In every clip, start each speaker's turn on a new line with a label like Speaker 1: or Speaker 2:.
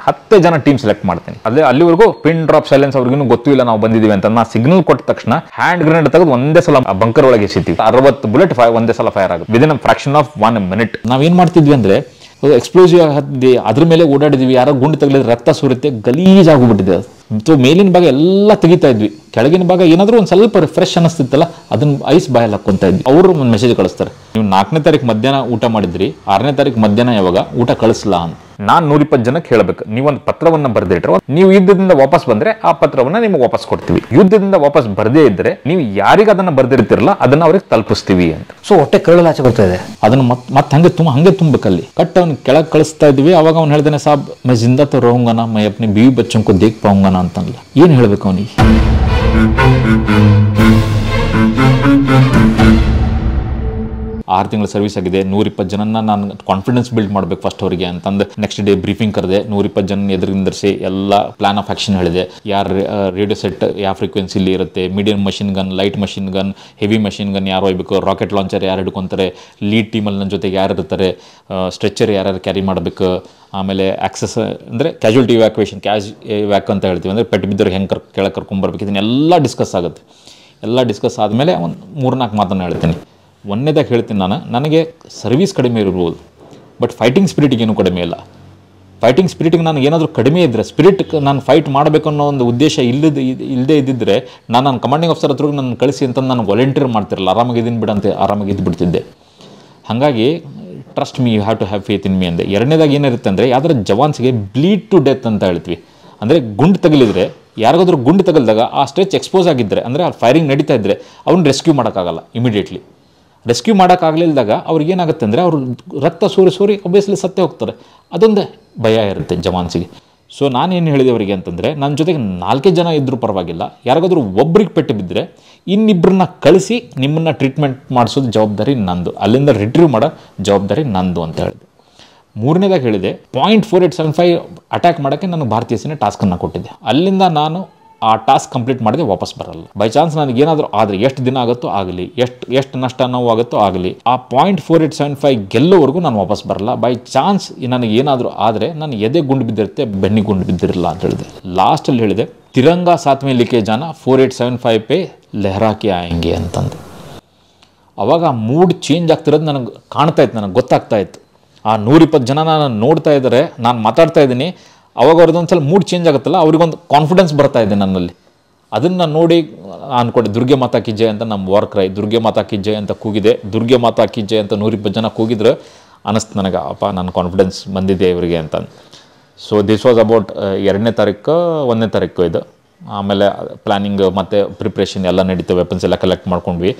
Speaker 1: ಒಂದು ಹತ್ತೇ ಜನ team select ಮಾಡ್ತೀನಿ ಅದೇ ಅಲ್ಲಿವರೆಗೂ ಪಿನ್ ಡ್ರಾಪ್ ಸೈಲೆನ್ಸ್ ಅವ್ರಿಗೂ ಗೊತ್ತೂ ಇಲ್ಲ ನಾವು ಬಂದಿದ್ದೀವಿ ಅಂತ ನಾ ಸಿಗ್ನಲ್ ಕೊಟ್ಟ ತಕ್ಷಣ ಹ್ಯಾಂಡ್ ಗ್ರೆನೇಡ್ ತೆಗೆದು ಒಂದೇ ಸಲ ಬಂಕರ್ ಒಳಗೆ ಎಸಿತೀವಿ ಅರವತ್ತು ಬುಲೆಟ್ ಫೈ ಒಂದೇ ಸಲ ಫೈರ್ ಆಗುತ್ತೆ within fraction of one minute ನಾವು ಏನು ಮಾಡ್ತಿದ್ವಿ ಅಂದ್ರೆ ಎಕ್ಸ್ಪ್ಲೋಸಿವ್ ಹತ್ತಿ ಅದ್ರ ಮೇಲೆ ಓಡಾಡಿದ್ವಿ ಯಾರೋ ಗುಂಡು ತಗಲಿದ್ರೆ ರಕ್ತ ಸುರಿತೆ ಆಗಿಬಿಟ್ಟಿದೆ ಸೊ ಮೇಲಿನ ಭಾಗ ಎಲ್ಲ ತೆಗಿತಾ ಇದ್ವಿ ಕೆಳಗಿನ ಭಾಗ ಏನಾದರೂ ಒಂದು ಸ್ವಲ್ಪ ರಿಫ್ರೆಶ್ ಅನ್ನಿಸ್ತಿತ್ತಲ್ಲ ಅದನ್ನ ಐಸ್ ಬಾಯಲ್ಲಿ ಹಾಕೊಂತ ಇದ್ವಿ ಅವರು ಒಂದು ಮೆಸೇಜ್ ಕಳಿಸ್ತಾರೆ ನೀವು ನಾಲ್ಕನೇ ತಾರೀಕು ಮಧ್ಯಾಹ್ನ ಊಟ ಮಾಡಿದ್ರಿ ಆರನೇ ತಾರೀಕು ಮಧ್ಯಾಹ್ನ ಯಾವಾಗ ಊಟ ಕಳಿಸಲ್ಲ ಅಂತ ನಾನು ಇಪ್ಪತ್ತು ಜನಕ್ಕೆ ಹೇಳಬೇಕು ನೀವೊಂದು ಪತ್ರವನ್ನ ಬರೆದೇ ನೀವು ಯುದ್ಧದಿಂದ ವಾಪಸ್ ಬಂದ್ರೆ ಆ ಪತ್ರವನ್ನ ನಿಮ್ಗೆ ವಾಪಸ್ ಕೊಡ್ತೀವಿ ಯುದ್ಧದಿಂದ ವಾಪಸ್ ಬರದೇ ಇದ್ರೆ ನೀವು ಯಾರಿಗ ಅದನ್ನ ಬರ್ದಿರ್ತಿರಲ್ಲ ಅದನ್ನ ಅವ್ರಿಗೆ ತಲುಪಿಸ್ತೀವಿ ಅಂತ ಸೊ ಹೊಟ್ಟೆ ಕರಳಾಚೆ ಬರ್ತಾ ಇದೆ ಅದನ್ನ ಮತ್ತೆ ಮತ್ತೆ ಹಂಗೆ ತುಂಬ ಹಂಗೆ ತುಂಬಬೇಕಲ್ಲಿ ಕಟ್ ಅವ್ನ ಕೆಳಗೆ ಕಳಿಸ್ತಾ ಇದ್ವಿ ಅವಾಗ ಅವ್ನು ಹೇಳ್ದಾನೆ ಸಾಬ್ ಮೈ ಜಿಂದಾ ತೋ ಮೈ ಅಪ್ನಿ ಬಿವಿ ಬಚ್ಚಂಕು ದೇಗ್ ಪಾವಂಗನ ಅಂತಲ್ಲ ಏನ್ ಹೇಳ್ಬೇಕು ಅವನಿಗೆ ಆರು ತಿಂಗಳ ಸರ್ವಿಸ್ ಆಗಿದೆ ನೂರಿಪ್ಪತ್ತು ಜನನ ನಾನು ಕಾನ್ಫಿಡೆನ್ಸ್ ಬಿಲ್ಡ್ ಮಾಡಬೇಕು ಫಸ್ಟ್ ಅವರಿಗೆ ಅಂತಂದು ನೆಕ್ಸ್ಟ್ ಡೇ ಬ್ರೀಫಿಂಗ್ ಕರೆದೆ ನೂರಿಪ್ಪತ್ತು ಜನ ಎದುರಿಂದರಿಸಿ ಎಲ್ಲ ಪ್ಲಾನ್ ಆಫ್ ಆಕ್ಷನ್ ಹೇಳಿದೆ ಯಾರು ರೇಡಿಯೋ ಸೆಟ್ ಯಾವ ಫ್ರೀಕ್ವೆನ್ಸಿಲಿ ಇರುತ್ತೆ medium machine gun light machine gun heavy machine gun ಯಾರು ಒಯ್ಬೇಕು ರಾಕೆಟ್ ಲಾಂಚರ್ ಯಾರು ಹಿಡ್ಕೊತಾರೆ ಲೀಡ್ ಟೀಮಲ್ಲಿ ನನ್ನ ಜೊತೆಗೆ ಯಾರು ಇರ್ತಾರೆ ಸ್ಟ್ರೆಚರ್ ಯಾರ್ಯಾರು ಕ್ಯಾರಿ ಮಾಡಬೇಕು ಆಮೇಲೆ ಆಕ್ಸಸ್ ಅಂದರೆ ಕ್ಯಾಶುಯಲ್ಟಿ ವ್ಯಾಕ್ಯುವೇಷನ್ ಕ್ಯಾಶ್ ವ್ಯಾಕ್ ಅಂತ ಹೇಳ್ತೀವಿ ಅಂದರೆ ಪೆಟ್ಟು ಬಿದ್ದರೆ ಹೆಂಗೆ ಕರ್ ಕೆಳಗೆ ಕರ್ಕೊಂಬರ್ಬೇಕು ಇದನ್ನೆಲ್ಲ ಡಿಸ್ಕಸ್ ಆಗುತ್ತೆ ಎಲ್ಲ ಡಿಸ್ಕಸ್ ಆದಮೇಲೆ ಒಂದು ಮೂರ್ನಾಲ್ಕು ಮಾತನ್ನು ಹೇಳ್ತೀನಿ ಒಂದನೇದಾಗ ಹೇಳ್ತೀನಿ ನಾನು ನನಗೆ ಸರ್ವಿಸ್ ಕಡಿಮೆ ಇರ್ಬೋದು ಬಟ್ ಫೈಟಿಂಗ್ ಸ್ಪಿರಿಟಿಗೇನು ಕಡಿಮೆ ಇಲ್ಲ ಫೈಟಿಂಗ್ ಸ್ಪಿರಿಟಿಗೆ ನನಗೆ ಏನಾದರೂ ಕಡಿಮೆ ಇದ್ದರೆ ಸ್ಪಿರಿಟ್ ನಾನು ಫೈಟ್ ಮಾಡಬೇಕು ಅನ್ನೋ ಒಂದು ಉದ್ದೇಶ ಇಲ್ಲದ ಇಲ್ಲದೇ ಇದ್ದಿದ್ದರೆ ನಾನು ನನ್ನ ಕಮಾಂಡಿಂಗ್ ಆಫೀಸರ್ ಹತ್ರ ನನ್ನ ಕಳಿಸಿ ಅಂತ ನಾನು ವಾಲಂಟಿಯರ್ ಮಾಡ್ತಿರಲ್ಲ ಆರಾಮಾಗಿದ್ದೀನಿ ಬಿಡಂತೆ ಆರಾಮಾಗಿದ್ದು ಬಿಡ್ತಿದ್ದೆ ಹಾಗಾಗಿ trust me you have to have faith in me ಅಂದೆ ಎರಡನೇದಾಗಿ ಏನಿರುತ್ತೆ ಅಂದರೆ ಯಾವ್ದಾರ ಜವಾನ್ಸ್ಗೆ ಬ್ಲೀಡ್ ಟು ಡೆತ್ ಅಂತ ಹೇಳ್ತೀವಿ ಅಂದರೆ ಗುಂಡು ತಗಲಿದ್ರೆ ಯಾರಿಗಾದ್ರೂ ಗುಂಡು ತಗಲಿದಾಗ ಆ ಸ್ಟೇಜ್ ಎಕ್ಸ್ಪೋಸ್ ಆಗಿದ್ದರೆ ಅಂದರೆ ಆ ಫೈರಿಂಗ್ ನಡೀತಾ ಇದ್ದರೆ ಅವ್ನು ರೆಸ್ಕ್ಯೂ ಮಾಡೋಕ್ಕಾಗಲ್ಲ ಇಮಿಡಿಯೇಟ್ಲಿ ರೆಸ್ಕ್ಯೂ ಅವ್ರಿಗೆ ಏನಾಗುತ್ತೆ ಅಂದರೆ ಅವರು ರಕ್ತ ಸೋರಿ ಸೋರಿ ಒಬ್ಬಿಯಸ್ಲಿ ಸತ್ತೇ ಹೋಗ್ತಾರೆ ಅದೊಂದೇ ಭಯ ಇರುತ್ತೆ ಜವಾನ್ಸಿಗೆ ಸೊ ನಾನೇನು ಹೇಳಿದೆ ಅವರಿಗೆ ಅಂತಂದರೆ ನನ್ನ ಜೊತೆಗೆ ನಾಲ್ಕೇ ಜನ ಇದ್ದರೂ ಪರವಾಗಿಲ್ಲ ಯಾರಿಗಾದರೂ ಒಬ್ರಿಗೆ ಪೆಟ್ಟು ಬಿದ್ದರೆ ಇನ್ನಿಬ್ಬರನ್ನ ಕಳಿಸಿ ನಿಮ್ಮನ್ನು ಟ್ರೀಟ್ಮೆಂಟ್ ಮಾಡಿಸೋದು ಜವಾಬ್ದಾರಿ ನಂದು ಅಲ್ಲಿಂದ ರಿಟ್ರೀವ್ ಮಾಡೋ ಜವಾಬ್ದಾರಿ ನಂದು ಅಂತ ಹೇಳಿದೆ ಮೂರನೇದಾಗ ಹೇಳಿದೆ point four eight seven five attack ಮಾಡೋಕ್ಕೆ ನಾನು ಭಾರತೀಯ ಸೇನೆ ಟಾಸ್ಕನ್ನು ಕೊಟ್ಟಿದ್ದೆ ಅಲ್ಲಿಂದ ನಾನು ಆ ಟಾಸ್ಕ್ ಕಂಪ್ಲೀಟ್ ಮಾಡಿದ್ರೆ ವಾಪಸ್ ಬರಲ್ಲ ಬೈ ಚಾನ್ಸ್ ನನಗೆ ಏನಾದರೂ ಆದರೆ ಎಷ್ಟು ದಿನ ಆಗುತ್ತೋ ಆಗಲಿ ಎಷ್ಟು ಎಷ್ಟು ನಷ್ಟ ನೋವು ಆಗುತ್ತೋ ಆಗಲಿ ಆ point four eight seven five ಗೆಲ್ಲೋವರೆಗೂ ನಾನು ವಾಪಸ್ ಬರಲ್ಲ ಬೈ ಚಾನ್ಸ್ ನನಗೆ ಏನಾದರೂ ಆದರೆ ನಾನು ಎದೆ ಗುಂಡು ಬಿದ್ದಿರುತ್ತೆ ಬೆಣ್ಣಿ ಗುಂಡು ಬಿದ್ದಿರಲ್ಲ ಅಂತ ಹೇಳಿದೆ ಲಾಸ್ಟಲ್ಲಿ ಹೇಳಿದೆ ತಿರಂಗ ಸಾತ್ಮೆ ಲೀಕೇಜ್ ಜಾನ ಫೋರ್ ಏಟ್ ಸೆವೆನ್ ಫೈವ್ ಪೇ ಲೆಹರಾಕಿ ಆಯಂಗೆ ಅಂತಂದು ಅವಾಗ ಆ ಮೂಡ್ ಚೇಂಜ್ ಆಗ್ತಿರೋದು ನನಗೆ ಕಾಣ್ತಾ ಇತ್ತು ನನಗೆ ಗೊತ್ತಾಗ್ತಾ ಇತ್ತು ಆ ನೂರಿಪ್ಪತ್ತು ಜನ ನಾನು ನೋಡ್ತಾ ಇದ್ದಾರೆ ನಾನು ಮಾತಾಡ್ತಾ ಇದ್ದೀನಿ ಅವಾಗ ಅವ್ರದ್ದು ಸಲ ಮೂಡ್ ಚೇಂಜ್ ಆಗುತ್ತಲ್ಲ ಅವ್ರಿಗೊಂದು ಕಾನ್ಫಿಡೆನ್ಸ್ ಬರ್ತಾ ಇದೆ ನನ್ನಲ್ಲಿ ಅದನ್ನು ನೋಡಿ ಅಂದ್ಕೊಂಡೆ ದುರ್ಗೆ ಮಾತಾ ಕಿಜ್ಜೆ ಅಂತ ನಮ್ಮ ವರ್ಕ್ರೈ ದುರ್ಗೆ ಮಾತಾ ಕಿಜ್ಜೆ ಅಂತ ಕೂಗಿದೆ ದುರ್ಗೆ ಮಾತಾ ಕಿಜ್ಜೆ ಅಂತ ನೂರಿಪ್ಪತ್ತು ಜನ ಕೂಗಿದ್ರೆ ಅನಿಸ್ತು ನನಗೆ ಅಪ್ಪ ನನ್ನ ಕಾನ್ಫಿಡೆನ್ಸ್ ಬಂದಿದೆ ಇವರಿಗೆ ಅಂತ ಸೊ ದಿಸ್ ವಾಸ್ ಅಬೌಟ್ ಎರಡನೇ ತಾರೀಕು ಒಂದನೇ ತಾರೀಕು ಇದು ಆಮೇಲೆ ಪ್ಲ್ಯಾನಿಂಗ್ ಮತ್ತು ಪ್ರಿಪ್ರೇಷನ್ ಎಲ್ಲ ನಡೀತು ವೆಪನ್ಸ್ ಎಲ್ಲ ಕಲೆಕ್ಟ್ ಮಾಡ್ಕೊಂಡ್ವಿ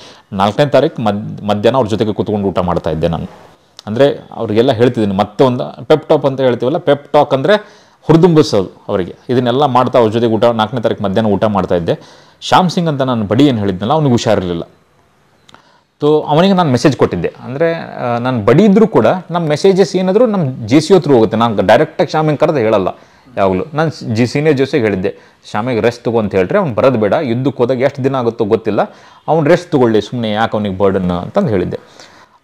Speaker 1: ನಾಲ್ಕನೇ ತಾರೀಕು ಮದ್ ಮಧ್ಯಾಹ್ನ ಅವ್ರ ಜೊತೆಗೆ ಕೂತ್ಕೊಂಡು ಊಟ ಮಾಡ್ತಾ ಇದ್ದೆ ನಾನು ಅಂದರೆ ಅವರಿಗೆಲ್ಲ ಹೇಳ್ತಿದ್ದೀನಿ ಮತ್ತೆ ಒಂದು ಪೆಪ್ ಟಾಪ್ ಅಂತ ಹೇಳ್ತೀವಲ್ಲ ಪೆಪ್ ಟಾಕ್ ಅಂದರೆ ಹುರಿದುಂಬಿಸೋದು ಅವರಿಗೆ ಇದನ್ನೆಲ್ಲ ಮಾಡ್ತಾ ಅವ್ರ ಜೊತೆಗೆ ಊಟ ನಾಲ್ಕನೇ ತಾರೀಕು ಮಧ್ಯಾಹ್ನ ಊಟ ಮಾಡ್ತಾ ಇದ್ದೆ ಶ್ಯಾಮ್ ಸಿಂಗ್ ಅಂತ ನಾನು ಬಡಿ ಏನು ಹೇಳಿದ್ನಲ್ಲ ಅವ್ನಿಗೆ ಹುಷಾರಿರಲಿಲ್ಲ ತೋ ಅವನಿಗೆ ನಾನು ಮೆಸೇಜ್ ಕೊಟ್ಟಿದ್ದೆ ಅಂದರೆ ನಾನು ಬಡಿ ಇದ್ದರೂ ಕೂಡ ನಮ್ಮ ಮೆಸೇಜಸ್ ಏನಾದರೂ ನಮ್ಮ ಜಿ ಸಿ ಥ್ರೂ ಹೋಗುತ್ತೆ ನಾನು ಡೈರೆಕ್ಟಾಗಿ ಶ್ಯಾಮಿಂಗ್ ಕರೆದು ಹೇಳಲ್ಲ ಯಾವಾಗಲೂ ನಾನು ಜಿ ಸೀನಿಯರ್ ಜೋಸಿಗೆ ಹೇಳಿದ್ದೆ ಶ್ಯಾಮಿಗೆ ರೆಸ್ಟ್ ತಗೋ ಅಂತ ಹೇಳ್ರೆ ಅವ್ನು ಬರೋದು ಬೇಡ ಯುದ್ಧಕ್ಕೆ ಹೋದಾಗ ಎಷ್ಟು ದಿನ ಆಗುತ್ತೋ ಗೊತ್ತಿಲ್ಲ ಅವ್ನು ರೆಸ್ಟ್ ತೊಗೊಳ್ಳಿ ಸುಮ್ಮನೆ ಯಾಕೆ ಅವ್ನಿಗೆ ಬರ್ಡನ್ ಅಂತಂದು ಹೇಳಿದ್ದೆ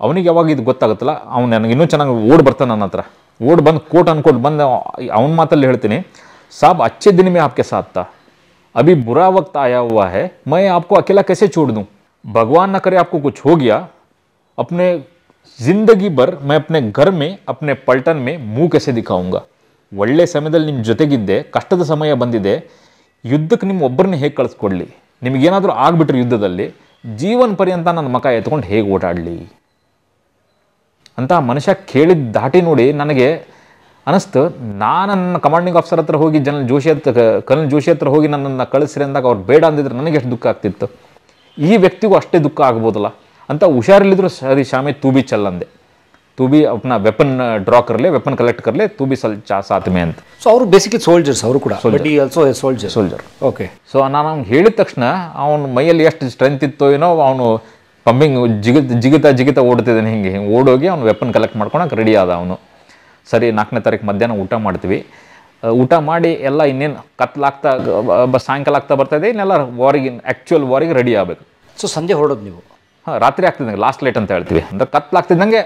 Speaker 1: ಅವನಿಗೆ ಯಾವಾಗ ಇದು ಗೊತ್ತಾಗುತ್ತಲ್ಲ ಅವ್ನು ನನಗೆ ಇನ್ನೂ ಚೆನ್ನಾಗಿ ಓಡ್ ಬರ್ತಾನೆ ನನ್ನ ಹತ್ರ ಓಡ ಬಂದು ಕೋಟ್ ಅನ್ಕೊಂಡೆ ಬಂದೆ ಅವನ ಮಾತೆ ಹೇಳತಿನಿ ಸಾಬ್ ಅಚ್ಚೆ ದಿನ ಮೇ ನಿಮ್ಮ ಜೊತೆ ಇರ್ತಾ ابھی बुरा वक्त आया हुआ है मैं आपको अकेला कैसे छोड़ दूं भगवान ना करे आपको कुछ हो गया अपने जिंदगी भर मैं अपने घर में अपने ಪಲ್ಟನ್ ಮೇ ಮು کیسے 디ಕಾಯುಂಗ ಒಳ್ಳೆ ಸಮಯದಲಿ ನಿಮ್ಮ ಜೊತೆಗಿದ್ದೆ ಕಷ್ಟದ ಸಮಯ ಬಂದಿದೆ ಯುದ್ಧಕ್ಕೆ ನಿಮ್ಮ ಒಬರ್ನೆ ಹೇ ಕಳ್ಸ್ಕೊಂಡ್ಲಿ ನಿಮಗೆ ಏನಾದರೂ ಆಗಬಿಟ್ರು ಯುದ್ಧದಲ್ಲಿ ಜೀವನ ಪರ್ಯಂತ ನನ್ನ ಮಕಾಯ್ ಎತ್ತುಕೊಂಡು ಹೇ ಓಡಾಡ್ಲಿ ಅಂತ ಮನುಷ್ಯ ಕೇಳಿದ ದಾಟಿ ನೋಡಿ ನನಗೆ ಅನಿಸ್ತು ನಾನು ನನ್ನ ಕಮಾಂಡಿಂಗ್ ಆಫೀಸರ್ ಹತ್ರ ಹೋಗಿ ಜನ ಜೋಶಿ ಹತ್ರ ಕರ್ನಲ್ ಜೋಶಿ ಹತ್ರ ಹೋಗಿ ನನ್ನನ್ನು ಕಳಿಸ್ರಿ ಅಂದಾಗ ಅವ್ರು ಬೇಡ ಅಂದಿದ್ರೆ ನನಗೆ ಎಷ್ಟು ದುಃಖ ಆಗ್ತಿತ್ತು ಈ ವ್ಯಕ್ತಿಗೂ ಅಷ್ಟೇ ದುಃಖ ಆಗ್ಬೋದಲ್ಲ ಅಂತ ಹುಷಾರಿಲ್ಲಿದ್ರು ಸರಿ ಶಾಮಿ ತೂ ಬಿ ಚಲ್ಲಂದೆ ಅಂದೆ ಬಿ ಅಪ್ನ ವೆಪನ್ ಡ್ರಾ ಕರ್ಲೆ ವೆಪನ್ ಕಲೆಕ್ಟ್ ಕರ್ಲೆ ಬಿ ಸಲ್ ಚಾ ಸಾತ್ಮೆ ಅಂತ ಸೊ ಅವರು ಬೇಸಿಕಲಿ ಸೋಲ್ಜರ್ಸ್ ಅವರು ಕೂಡ also soldier soldier okay so ನಾನು ಅವ್ನು ಹೇಳಿದ ತಕ್ಷಣ ಅವನ ಮೈಯಲ್ಲಿ ಎಷ್ಟು ಸ್ಟ್ರೆಂತ್ ಇತ್ತು ಏನೋ ಅವನು ಪಂಪಿಂಗ್ ಜಿಗಿತ ಜಿಗಿತ ಜಿಗಿತ ಓಡ್ತಿದ್ದಾನೆ ಹಿಂಗೆ ಹಿಂಗೆ ಓಡೋಗಿ ಅವ್ನು ವೆಪನ್ ಕಲೆಕ್ಟ್ ಮಾಡ್ಕೊಳಕ್ಕೆ ರೆಡಿ ಆದ ಅವನು ಸರಿ ನಾಲ್ಕನೇ ತಾರೀಕು ಮಧ್ಯಾಹ್ನ ಊಟ ಮಾಡ್ತೀವಿ ಊಟ ಮಾಡಿ ಎಲ್ಲ ಇನ್ನೇನು ಕತ್ಲಾಗ್ತಾ ಸಾಯಂಕಾಲ ಆಗ್ತಾ ಬರ್ತಾಯಿದೆ ಇನ್ನೆಲ್ಲ ವಾರಿಗೆ ಆ್ಯಕ್ಚುಯಲ್ ವಾರಿಗೆ ರೆಡಿ ಆಗಬೇಕು ಸೊ ಸಂಜೆ ಹೊರಡೋದು ನೀವು ಹಾಂ ರಾತ್ರಿ ಆಗ್ತಿದ್ದಂಗೆ ಲಾಸ್ಟ್ ಲೇಟ್ ಅಂತ ಹೇಳ್ತೀವಿ ಅಂದರೆ ಕತ್ಲಾಗ್ತಿದ್ದಂಗೆ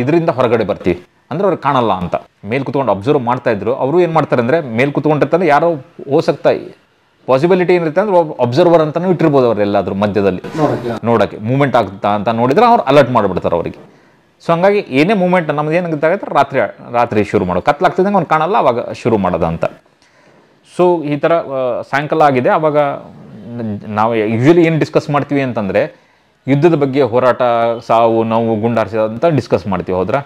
Speaker 1: ಇದರಿಂದ ಹೊರಗಡೆ ಬರ್ತೀವಿ ಅಂದರೆ ಅವ್ರು ಕಾಣಲ್ಲ ಅಂತ ಮೇಲೆ ಕುತ್ಕೊಂಡು ಅಬ್ಸರ್ವ್ ಮಾಡ್ತಾಯಿದ್ರು ಅವರು ಏನು ಮಾಡ್ತಾರೆ ಅಂದರೆ ಮೇಲೆ ಕುತ್ಕೊಂಡಿರ್ತಾರೆ ಯಾರೋ ಓಸಕ್ತಾಯಿ ಪಾಸಿಬಿಲಿಟಿ ಏನಿರುತ್ತೆ ಅಂದ್ರೆ ಒಬ್ಬ ಅಬ್ಸರ್ವರ್ ಅಂತಾನು ಇಟ್ಟಿರ್ಬೋದು ಅವ್ರು ಎಲ್ಲಾದ್ರೂ ಮಧ್ಯದಲ್ಲಿ ನೋಡೋಕ್ಕೆ ಮೂವ್ಮೆಂಟ್ ಆಗ್ತಾ ಅಂತ ನೋಡಿದ್ರೆ ಅವ್ರು ಅಲರ್ಟ್ ಮಾಡಿಬಿಡ್ತಾರೆ ಅವರಿಗೆ ಸೊ ಹಂಗಾಗಿ ಏನೇ ಮೂವ್ಮೆಂಟ್ ನಮ್ದು ಏನಾಗುತ್ತೆ ರಾತ್ರಿ ರಾತ್ರಿ ಶುರು ಮಾಡೋದು ಕತ್ಲಾಗ್ತಿದ್ದಂಗೆ ಅವ್ನು ಕಾಣಲ್ಲ ಅವಾಗ ಶುರು ಮಾಡೋದು ಅಂತ ಸೊ ಈ ಥರ ಸಾಯಂಕಾಲ ಆಗಿದೆ ಅವಾಗ ನಾವು ಯೂಶಲಿ ಏನು ಡಿಸ್ಕಸ್ ಮಾಡ್ತೀವಿ ಅಂತಂದರೆ ಯುದ್ಧದ ಬಗ್ಗೆ ಹೋರಾಟ ಸಾವು ನೋವು ಅಂತ ಡಿಸ್ಕಸ್ ಮಾಡ್ತೀವಿ ಹೋದ್ರೆ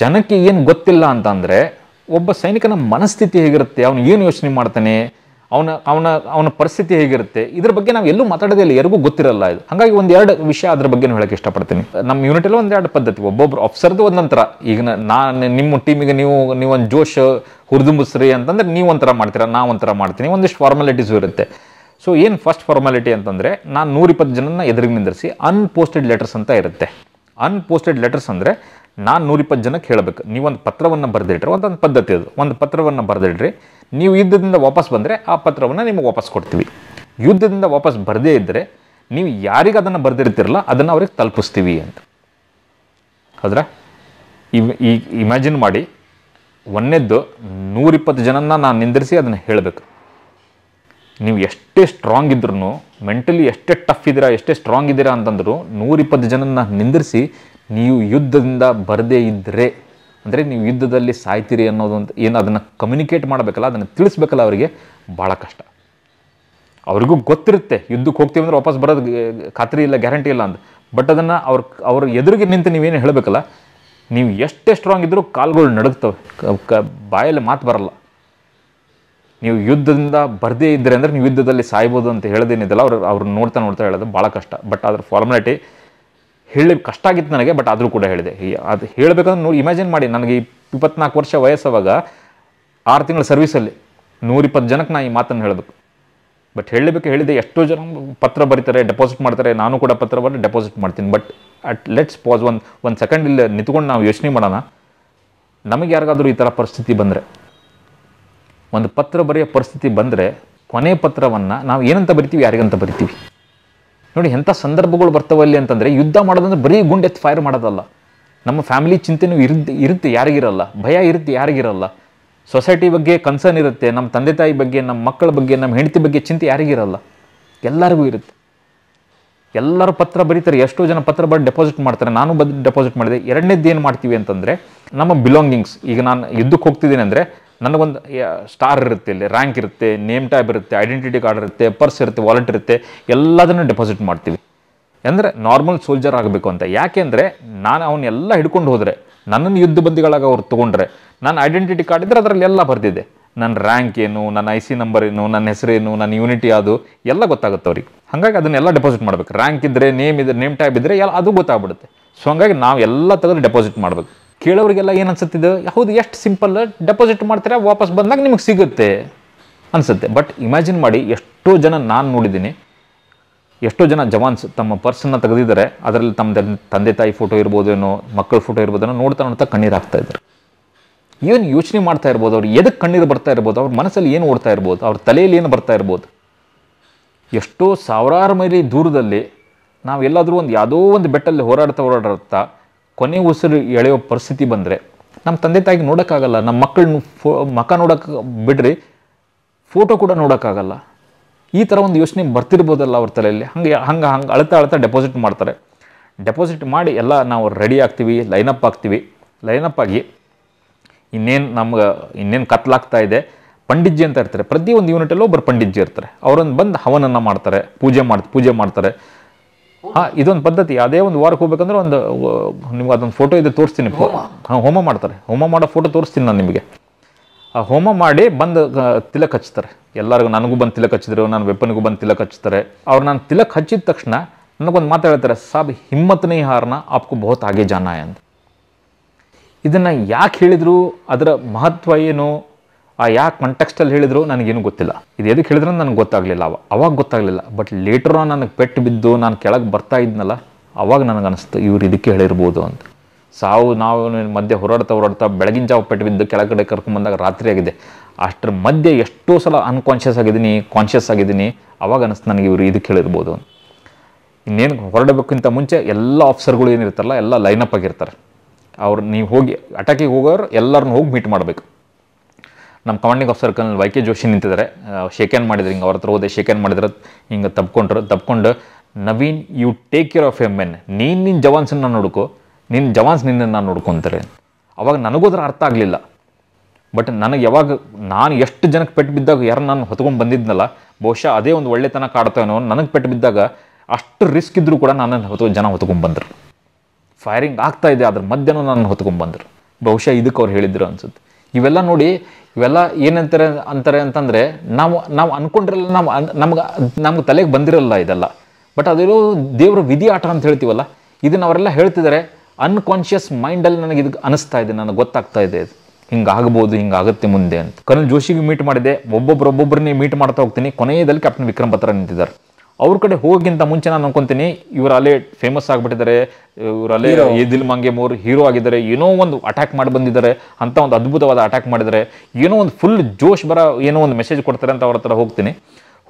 Speaker 1: ಜನಕ್ಕೆ ಏನು ಗೊತ್ತಿಲ್ಲ ಅಂತಂದರೆ ಒಬ್ಬ ಸೈನಿಕನ ಮನಸ್ಥಿತಿ ಹೇಗಿರುತ್ತೆ ಅವನು ಏನು ಯೋಚನೆ ಮಾಡ್ತಾನೆ ಅವನ ಅವನ ಅವನ ಪರಿಸ್ಥಿತಿ ಹೇಗಿರುತ್ತೆ ಇದ್ರ ಬಗ್ಗೆ ನಾವು ಎಲ್ಲೂ ಮಾತಾಡೋದೇ ಇಲ್ಲ ಯಾರಿಗೂ ಗೊತ್ತಿರಲ್ಲ ಇದು ಹಾಗಾಗಿ ಒಂದೆರಡು ವಿಷಯ ಅದ್ರ ಬಗ್ಗೆ ಹೇಳಕ್ಕೆ ಇಷ್ಟಪಡ್ತೀನಿ ನಮ್ಮ ಅಲ್ಲಿ ಒಂದೆರಡು ಪದ್ಧತಿ ಒಬ್ಬೊಬ್ರು ಆಫ್ಸರ್ದು ಒಂದೊಂಥರ ಈಗ ನಾನು ನಿಮ್ಮ ಟೀಮಿಗೆ ನೀವು ನೀವೊಂದು ಜೋಶ್ ಹುರಿದುಂಬಿಸ್ರಿ ಅಂತಂದ್ರೆ ನೀವು ಒಂಥರ ಮಾಡ್ತೀರಾ ನಾ ಒಂಥರ ಮಾಡ್ತೀನಿ ಒಂದಿಷ್ಟು ಫಾರ್ಮಾಲಿಟೀಸು ಇರುತ್ತೆ ಸೊ ಏನು ಫಸ್ಟ್ ಫಾರ್ಮಾಲಿಟಿ ಅಂತಂದರೆ ನಾನು ನೂರಿಪ್ಪತ್ತು ಜನನ ಎದುರಿಗೆ ನಿಂದಿರಿಸಿ ಅನ್ಪೋಸ್ಟೆಡ್ ಲೆಟರ್ಸ್ ಅಂತ ಇರುತ್ತೆ ಅನ್ಪೋಸ್ಟೆಡ್ ಲೆಟರ್ಸ್ ಅಂದರೆ ನಾನು ನೂರಿಪ್ಪತ್ತು ಜನಕ್ಕೆ ಹೇಳಬೇಕು ನೀವೊಂದು ಪತ್ರವನ್ನು ಬರೆದಿಟ್ರೆ ಒಂದೊಂದು ಪದ್ಧತಿ ಅದು ಒಂದು ಪತ್ರವನ್ನು ಬರೆದಿಡ್ರಿ ನೀವು ಯುದ್ಧದಿಂದ ವಾಪಸ್ ಬಂದರೆ ಆ ಪತ್ರವನ್ನು ನಿಮಗೆ ವಾಪಸ್ ಕೊಡ್ತೀವಿ ಯುದ್ಧದಿಂದ ವಾಪಸ್ ಬರದೇ ಇದ್ದರೆ ನೀವು ಯಾರಿಗೆ ಅದನ್ನು ಬರೆದಿರ್ತಿರಲ್ಲ ಅದನ್ನು ಅವ್ರಿಗೆ ತಲುಪಿಸ್ತೀವಿ ಅಂತ ಹೌದ್ರ ಈ ಇಮ್ಯಾಜಿನ್ ಮಾಡಿ ಒಂದೇದ್ದು ನೂರಿಪ್ಪತ್ತು ಜನನ್ನ ನಾನು ನಿಂದಿರಿಸಿ ಅದನ್ನು ಹೇಳಬೇಕು ನೀವು ಎಷ್ಟೇ ಸ್ಟ್ರಾಂಗ್ ಇದ್ರೂ ಮೆಂಟಲಿ ಎಷ್ಟೇ ಟಫ್ ಇದ್ದೀರಾ ಎಷ್ಟೇ ಸ್ಟ್ರಾಂಗ್ ಇದ್ದೀರಾ ಅಂತಂದರೂ ನೂರಿಪ್ಪತ್ತು ಜನನ್ನ ನಿಂದಿರಿಸಿ ನೀವು ಯುದ್ಧದಿಂದ ಬರದೇ ಇದ್ದರೆ ಅಂದರೆ ನೀವು ಯುದ್ಧದಲ್ಲಿ ಸಾಯ್ತೀರಿ ಅನ್ನೋದು ಅಂತ ಏನು ಅದನ್ನು ಕಮ್ಯುನಿಕೇಟ್ ಮಾಡಬೇಕಲ್ಲ ಅದನ್ನು ತಿಳಿಸ್ಬೇಕಲ್ಲ ಅವರಿಗೆ ಭಾಳ ಕಷ್ಟ ಅವ್ರಿಗೂ ಗೊತ್ತಿರುತ್ತೆ ಯುದ್ಧಕ್ಕೆ ಹೋಗ್ತೀವಿ ಅಂದರೆ ವಾಪಸ್ ಬರೋದು ಖಾತ್ರಿ ಇಲ್ಲ ಗ್ಯಾರಂಟಿ ಇಲ್ಲ ಅಂತ ಬಟ್ ಅದನ್ನು ಅವ್ರ ಅವ್ರ ಎದುರಿಗೆ ನಿಂತು ನೀವೇನು ಹೇಳಬೇಕಲ್ಲ ನೀವು ಎಷ್ಟೇ ಸ್ಟ್ರಾಂಗ್ ಇದ್ದರೂ ಕಾಲುಗಳು ನಡುಗ್ತವೆ ಕ ಬಾಯಲ್ಲಿ ಮಾತು ಬರಲ್ಲ ನೀವು ಯುದ್ಧದಿಂದ ಬರದೇ ಇದ್ದರೆ ಅಂದರೆ ನೀವು ಯುದ್ಧದಲ್ಲಿ ಸಾಯ್ಬೋದು ಅಂತ ಹೇಳೋದೇನಿದೆಲ್ಲ ಅವ್ರು ಅವ್ರು ನೋಡ್ತಾ ನೋಡ್ತಾ ಹೇಳೋದು ಭಾಳ ಕಷ್ಟ ಬಟ್ ಅದ್ರ ಫಾರ್ಮಾಲಿಟಿ ಹೇಳಿ ಕಷ್ಟ ಆಗಿತ್ತು ನನಗೆ ಬಟ್ ಆದರೂ ಕೂಡ ಹೇಳಿದೆ ಅದು ಹೇಳಬೇಕಂದ್ರೆ ನೋಡಿ ಇಮ್ಯಾಜಿನ್ ಮಾಡಿ ನನಗೆ ಇಪ್ಪತ್ನಾಲ್ಕು ವರ್ಷ ವಯಸ್ಸುವಾಗ ಆರು ತಿಂಗಳ ಸರ್ವೀಸಲ್ಲಿ ನೂರಿಪ್ಪತ್ತು ಜನಕ್ಕೆ ನಾನು ಈ ಮಾತನ್ನು ಹೇಳಬೇಕು ಬಟ್ ಹೇಳಬೇಕು ಹೇಳಿದೆ ಎಷ್ಟೋ ಜನ ಪತ್ರ ಬರೀತಾರೆ ಡೆಪಾಸಿಟ್ ಮಾಡ್ತಾರೆ ನಾನು ಕೂಡ ಪತ್ರ ಬರೆ ಡೆಪಾಸಿಟ್ ಮಾಡ್ತೀನಿ ಬಟ್ ಅಟ್ ಲೆಟ್ಸ್ ಪಾಸ್ ಒಂದು ಒಂದು ಸೆಕೆಂಡ್ ಇಲ್ಲಿ ನಿಂತ್ಕೊಂಡು ನಾವು ಯೋಚನೆ ಮಾಡೋಣ ನಮಗೆ ಯಾರಿಗಾದರೂ ಈ ಥರ ಪರಿಸ್ಥಿತಿ ಬಂದರೆ ಒಂದು ಪತ್ರ ಬರೆಯೋ ಪರಿಸ್ಥಿತಿ ಬಂದರೆ ಕೊನೆ ಪತ್ರವನ್ನು ನಾವು ಏನಂತ ಬರಿತೀವಿ ಯಾರಿಗಂತ ಬರಿತೀವಿ ನೋಡಿ ಎಂಥ ಸಂದರ್ಭಗಳು ಬರ್ತವೆ ಅಲ್ಲಿ ಅಂತಂದರೆ ಯುದ್ಧ ಮಾಡೋದಂದ್ರೆ ಬರೀ ಗುಂಡೆತ್ತು ಫೈರ್ ಮಾಡೋದಲ್ಲ ನಮ್ಮ ಫ್ಯಾಮಿಲಿ ಚಿಂತೆನೂ ಇರುತ್ತೆ ಇರುತ್ತೆ ಯಾರಿಗಿರಲ್ಲ ಭಯ ಇರುತ್ತೆ ಯಾರಿಗಿರಲ್ಲ ಸೊಸೈಟಿ ಬಗ್ಗೆ ಕನ್ಸರ್ನ್ ಇರುತ್ತೆ ನಮ್ಮ ತಂದೆ ತಾಯಿ ಬಗ್ಗೆ ನಮ್ಮ ಮಕ್ಕಳ ಬಗ್ಗೆ ನಮ್ಮ ಹೆಂಡತಿ ಬಗ್ಗೆ ಚಿಂತೆ ಯಾರಿಗಿರಲ್ಲ ಎಲ್ಲರಿಗೂ ಇರುತ್ತೆ ಎಲ್ಲರೂ ಪತ್ರ ಬರೀತಾರೆ ಎಷ್ಟೋ ಜನ ಪತ್ರ ಬರೆದು ಡೆಪಾಸಿಟ್ ಮಾಡ್ತಾರೆ ನಾನು ಬಂದು ಡೆಪಾಸಿಟ್ ಮಾಡಿದೆ ಎರಡನೇದ್ದು ಏನು ಮಾಡ್ತೀವಿ ಅಂತಂದರೆ ನಮ್ಮ ಬಿಲಾಂಗಿಂಗ್ಸ್ ಈಗ ನಾನು ಯುದ್ಧಕ್ಕೆ ಹೋಗ್ತಿದ್ದೀನಿ ಅಂದರೆ ನನಗೊಂದು ಸ್ಟಾರ್ ಇರುತ್ತೆ ಇಲ್ಲಿ ರ್ಯಾಂಕ್ ಇರುತ್ತೆ ನೇಮ್ ಟ್ಯಾಬ್ ಇರುತ್ತೆ ಐಡೆಂಟಿಟಿ ಕಾರ್ಡ್ ಇರುತ್ತೆ ಪರ್ಸ್ ಇರುತ್ತೆ ವಾಲೆಟ್ ಇರುತ್ತೆ ಎಲ್ಲದನ್ನು ಡೆಪಾಸಿಟ್ ಮಾಡ್ತೀವಿ ಅಂದರೆ ನಾರ್ಮಲ್ ಸೋಲ್ಜರ್ ಆಗಬೇಕು ಅಂತ ಯಾಕೆಂದರೆ ನಾನು ಅವನ್ನೆಲ್ಲ ಹಿಡ್ಕೊಂಡು ಹೋದರೆ ನನ್ನನ್ನು ಯುದ್ಧ ಬಂದಿಗಳಾಗ ಅವ್ರು ತೊಗೊಂಡ್ರೆ ನನ್ನ ಐಡೆಂಟಿಟಿ ಕಾರ್ಡ್ ಇದ್ದರೆ ಅದರಲ್ಲಿ ಎಲ್ಲ ಬರ್ತಿದೆ ನನ್ನ ರ್ಯಾಂಕ್ ಏನು ನನ್ನ ಐ ಸಿ ನಂಬರ್ ಏನು ನನ್ನ ಹೆಸರೇನು ನನ್ನ ಯೂನಿಟಿ ಅದು ಎಲ್ಲ ಗೊತ್ತಾಗುತ್ತೆ ಅವ್ರಿಗೆ ಹಾಗಾಗಿ ಅದನ್ನೆಲ್ಲ ಡೆಪಾಸಿಟ್ ಮಾಡಬೇಕು ರ್ಯಾಂಕ್ ಇದ್ದರೆ ನೇಮ್ ಇದ್ರೆ ನೇಮ್ ಟ್ಯಾಬ್ ಇದ್ದರೆ ಎಲ್ಲ ಅದು ಗೊತ್ತಾಗ್ಬಿಡುತ್ತೆ ಸೊ ಹಂಗಾಗಿ ನಾವು ಎಲ್ಲ ತೆಗೆದು ಡೆಪಾಸಿಟ್ ಮಾಡಬೇಕು ಕೇಳೋರಿಗೆಲ್ಲ ಏನು ಅನ್ಸುತ್ತಿದ್ದು ಹೌದು ಎಷ್ಟು ಸಿಂಪಲ್ ಡೆಪಾಸಿಟ್ ಮಾಡ್ತೀರಾ ವಾಪಸ್ ಬಂದಾಗ ನಿಮಗೆ ಸಿಗುತ್ತೆ ಅನಿಸುತ್ತೆ ಬಟ್ ಇಮ್ಯಾಜಿನ್ ಮಾಡಿ ಎಷ್ಟೋ ಜನ ನಾನು ನೋಡಿದ್ದೀನಿ ಎಷ್ಟೋ ಜನ ಜವಾನ್ಸ್ ತಮ್ಮ ಪರ್ಸನ್ನ ತೆಗೆದಿದ್ದಾರೆ ಅದರಲ್ಲಿ ತಮ್ಮ ತಂದೆ ತಾಯಿ ಫೋಟೋ ಇರ್ಬೋದೇನೋ ಮಕ್ಕಳ ಫೋಟೋ ಇರ್ಬೋದೇನೋ ನೋಡ್ತಾ ನೋಡ್ತಾ ಕಣ್ಣೀರು ಹಾಕ್ತಾ ಇದ್ದಾರೆ ಏನು ಯೋಚನೆ ಮಾಡ್ತಾ ಇರ್ಬೋದು ಅವ್ರು ಎದಕ್ಕೆ ಕಣ್ಣೀರು ಬರ್ತಾ ಇರ್ಬೋದು ಅವ್ರ ಮನಸ್ಸಲ್ಲಿ ಏನು ಓಡ್ತಾ ಇರ್ಬೋದು ಅವ್ರ ತಲೆಯಲ್ಲಿ ಏನು ಬರ್ತಾ ಇರ್ಬೋದು ಎಷ್ಟೋ ಸಾವಿರಾರು ಮೈಲಿ ದೂರದಲ್ಲಿ ನಾವು ಎಲ್ಲಾದರೂ ಒಂದು ಯಾವುದೋ ಒಂದು ಬೆಟ್ಟಲ್ಲಿ ಹೋರಾಡ್ತಾ ಓಡಾಡುತ್ತಾ ಕೊನೆ ಉಸಿರು ಎಳೆಯೋ ಪರಿಸ್ಥಿತಿ ಬಂದರೆ ನಮ್ಮ ತಂದೆ ತಾಯಿಗೆ ನೋಡೋಕ್ಕಾಗಲ್ಲ ನಮ್ಮ ಮಕ್ಕಳನ್ನ ಫೋ ಮಕ ನೋಡೋಕೆ ಬಿಡ್ರಿ ಫೋಟೋ ಕೂಡ ನೋಡೋಕ್ಕಾಗಲ್ಲ ಈ ಥರ ಒಂದು ಯೋಚನೆ ಬರ್ತಿರ್ಬೋದಲ್ಲ ಅವ್ರ ತಲೆಯಲ್ಲಿ ಹಂಗೆ ಹಂಗೆ ಹಂಗೆ ಅಳ್ತಾ ಅಳ್ತಾ ಡೆಪಾಸಿಟ್ ಮಾಡ್ತಾರೆ ಡೆಪಾಸಿಟ್ ಮಾಡಿ ಎಲ್ಲ ನಾವು ರೆಡಿ ಆಗ್ತೀವಿ ಲೈನಪ್ ಆಗ್ತೀವಿ ಲೈನಪ್ ಆಗಿ ಇನ್ನೇನು ನಮ್ಗೆ ಇನ್ನೇನು ಕತ್ಲಾಗ್ತಾ ಇದೆ ಪಂಡಿತ್ಜಿ ಅಂತ ಇರ್ತಾರೆ ಪ್ರತಿಯೊಂದು ಯೂನಿಟಲ್ಲೂ ಒಬ್ಬರು ಪಂಡಿತ್ಜಿ ಇರ್ತಾರೆ ಅವರನ್ನು ಬಂದು ಹವನನ್ನು ಮಾಡ್ತಾರೆ ಪೂಜೆ ಮಾಡಿ ಪೂಜೆ ಮಾಡ್ತಾರೆ ಹಾಂ ಇದೊಂದು ಪದ್ಧತಿ ಅದೇ ಒಂದು ವಾರಕ್ಕೆ ಹೋಗ್ಬೇಕಂದ್ರೆ ಒಂದು ನಿಮ್ಗೆ ಅದೊಂದು ಫೋಟೋ ಇದೆ ತೋರಿಸ್ತೀನಿ ಹಾಂ ಹೋಮ ಮಾಡ್ತಾರೆ ಹೋಮ ಮಾಡೋ ಫೋಟೋ ತೋರಿಸ್ತೀನಿ ನಾನು ನಿಮಗೆ ಆ ಹೋಮ ಮಾಡಿ ಬಂದು ತಿಲಕ್ ಹಚ್ತಾರೆ ಎಲ್ಲರಿಗೂ ನನಗೂ ಬಂದು ತಿಲಕ್ ಹಚ್ಚಿದ್ರು ನನ್ನ ವೆಪ್ಪನಿಗೂ ಬಂದು ತಿಲಕ್ ಹಚ್ತಾರೆ ಅವ್ರು ನಾನು ತಿಲಕ್ ಹಚ್ಚಿದ ತಕ್ಷಣ ನನಗೊಂದು ಮಾತು ಹೇಳ್ತಾರೆ ಸಾಬ್ ಹಿಮ್ಮತ್ತನೇ ಹಾರನ ಆಪ್ಕು ಬಹುತ್ ಆಗೇ ಜಾನ ಅಂತ ಇದನ್ನು ಯಾಕೆ ಹೇಳಿದರು ಅದರ ಮಹತ್ವ ಏನು ಆ ಯಾಕೆ ಕಂಟೆಕ್ಸ್ಟಲ್ಲಿ ಹೇಳಿದ್ರು ನನಗೇನು ಗೊತ್ತಿಲ್ಲ ಇದು ಎದಕ್ಕೆ ಹೇಳಿದ್ರು ನನಗೆ ಗೊತ್ತಾಗಲಿಲ್ಲ ಅವ ಅವಾಗ ಗೊತ್ತಾಗಲಿಲ್ಲ ಬಟ್ ಲೇಟರ್ ನನಗೆ ಪೆಟ್ಟು ಬಿದ್ದು ನಾನು ಕೆಳಗೆ ಬರ್ತಾ ಇದ್ನಲ್ಲ ಅವಾಗ ನನಗೆ ಅನಿಸ್ತು ಇವ್ರು ಇದಕ್ಕೆ ಹೇಳಿರ್ಬೋದು ಅಂತ ಸಾವು ನಾವು ಮಧ್ಯೆ ಹೋರಾಡ್ತಾ ಹೋರಾಡ್ತಾ ಬೆಳಗಿನ ಜಾವ ಪೆಟ್ಟು ಬಿದ್ದು ಕೆಳಗಡೆ ಕರ್ಕೊಂಡ್ಬಂದಾಗ ರಾತ್ರಿ ಆಗಿದೆ ಅಷ್ಟರ ಮಧ್ಯೆ ಎಷ್ಟೋ ಸಲ ಅನ್ಕಾನ್ಷಿಯಸ್ ಆಗಿದ್ದೀನಿ ಕಾನ್ಷಿಯಸ್ ಆಗಿದ್ದೀನಿ ಅವಾಗ ಅನಿಸ್ತು ನನಗೆ ಇವರು ಇದಕ್ಕೆ ಹೇಳಿರ್ಬೋದು ಅಂತ ಇನ್ನೇನು ಹೊರಡಬೇಕಿಂತ ಮುಂಚೆ ಎಲ್ಲ ಆಫೀಸರ್ಗಳು ಏನಿರ್ತಾರಲ್ಲ ಎಲ್ಲ ಲೈನಪ್ ಆಗಿರ್ತಾರೆ ಅವ್ರು ನೀವು ಹೋಗಿ ಅಟ್ಯಾಕಿಗೆ ಹೋಗೋರು ಎಲ್ಲರನ್ನ ಹೋಗಿ ಮೀಟ್ ಮಾಡಬೇಕು ನಮ್ಮ ಕಮಾಂಡಿಂಗ್ ಆಫೀಸರ್ ಸರ್ಕಲ್ ವೈ ಕೆ ಜೋಶಿ ನಿಂತಿದ್ದಾರೆ ಶೇಕನ್ ಮಾಡಿದ್ರು ಹಿಂಗೆ ಅವ್ರ ಹತ್ರ ಹೋದೆ ಶೇಕನ್ ಮಾಡಿದ್ರೆ ಹಿಂಗೆ ತಪ್ಕೊಂಡ್ರು ತಪ್ಕೊಂಡು Naveen you take care of a men ನೀನು ನಿನ್ನ ಜವಾನ್ಸನ್ನ ನೋಡ್ಕೊ ನಿನ್ನ ಜವಾನ್ಸ್ ನಿನ್ನ ನಾನು ನೋಡ್ಕೊತಾರೆ ಅವಾಗ ನನಗೂ ಅರ್ಥ ಆಗಲಿಲ್ಲ ಬಟ್ ನನಗೆ ಯಾವಾಗ ನಾನು ಎಷ್ಟು ಜನಕ್ಕೆ ಪೆಟ್ಟು ಬಿದ್ದಾಗ ಯಾರು ನಾನು ಹೊತ್ಕೊಂಡು ಬಂದಿದ್ನಲ್ಲ ಬಹುಶಃ ಅದೇ ಒಂದು ಒಳ್ಳೆತನ ಕಾಡ್ತಾನೋ ನನಗೆ ಪೆಟ್ಟು ಬಿದ್ದಾಗ ಅಷ್ಟು ರಿಸ್ಕ್ ಇದ್ದರೂ ಕೂಡ ನಾನು ಹೊತ್ಕೊ ಜನ ಹೊತ್ಕೊಂಡ್ಬಂದರು ಫೈರಿಂಗ್ ಆಗ್ತಾ ಇದೆ ಅದ್ರ ಮಧ್ಯಾಹ್ನ ನಾನು ಹೊತ್ಕೊಂಡ್ಬಂದರು ಬಹುಶಃ ಇದಕ್ಕೆ ಅವ್ರು ಹೇಳಿದ್ರು ಅನ್ಸುತ್ತೆ ಇವೆಲ್ಲ ನೋಡಿ ಇವೆಲ್ಲ ಏನಂತಾರೆ ಅಂತಾರೆ ಅಂತಂದರೆ ನಾವು ನಾವು ಅಂದ್ಕೊಂಡಿರಲ್ಲ ನಾವು ನಮ್ಗೆ ನಮ್ಗೆ ತಲೆಗೆ ಬಂದಿರಲ್ಲ ಇದೆಲ್ಲ ಬಟ್ ಅದಿರೋ ದೇವರ ವಿಧಿ ಆಟ ಅಂತ ಹೇಳ್ತೀವಲ್ಲ ಇದನ್ನು ಅವರೆಲ್ಲ ಹೇಳ್ತಿದ್ದಾರೆ ಅನ್ಕಾನ್ಷಿಯಸ್ ಮೈಂಡಲ್ಲಿ ನನಗೆ ಇದು ಅನಿಸ್ತಾ ಇದೆ ನನಗೆ ಗೊತ್ತಾಗ್ತಾ ಇದೆ ಇದು ಹಿಂಗಾಗ್ಬೋದು ಹಿಂಗಾಗುತ್ತೆ ಮುಂದೆ ಅಂತ ಕರ್ನಲ್ ಜೋಶಿಗೆ ಮೀಟ್ ಮಾಡಿದೆ ಒಬ್ಬೊಬ್ರು ಒಬ್ಬೊಬ್ಬರನ್ನೇ ಮೀಟ್ ಮಾಡ್ತಾ ಹೋಗ್ತೀನಿ ಕೊನೆಯದಲ್ಲಿ ಕ್ಯಾಪ್ಟನ್ ವಿಕ್ರಮ್ ಪತ್ರ ನಿಂತಿದ್ದಾರೆ ಅವ್ರ ಕಡೆ ಹೋಗಿಂತ ಮುಂಚೆ ನಾನು ಅನ್ಕೊಂತೀನಿ ಇವ್ರ ಅಲ್ಲೇ ಫೇಮಸ್ ಆಗಿಬಿಟ್ಟಿದ್ದಾರೆ ಇವರಲ್ಲೇ ಎದಿಲ್ ಮಂಗೆ ಮೋರ್ ಹೀರೋ ಆಗಿದ್ದಾರೆ ಏನೋ ಒಂದು ಅಟ್ಯಾಕ್ ಮಾಡಿ ಬಂದಿದ್ದಾರೆ ಅಂತ ಒಂದು ಅದ್ಭುತವಾದ ಅಟ್ಯಾಕ್ ಮಾಡಿದರೆ ಏನೋ ಒಂದು ಫುಲ್ ಜೋಶ್ ಬರ ಏನೋ ಒಂದು ಮೆಸೇಜ್ ಕೊಡ್ತಾರೆ ಅಂತ ಅವ್ರ ಹತ್ರ ಹೋಗ್ತೀನಿ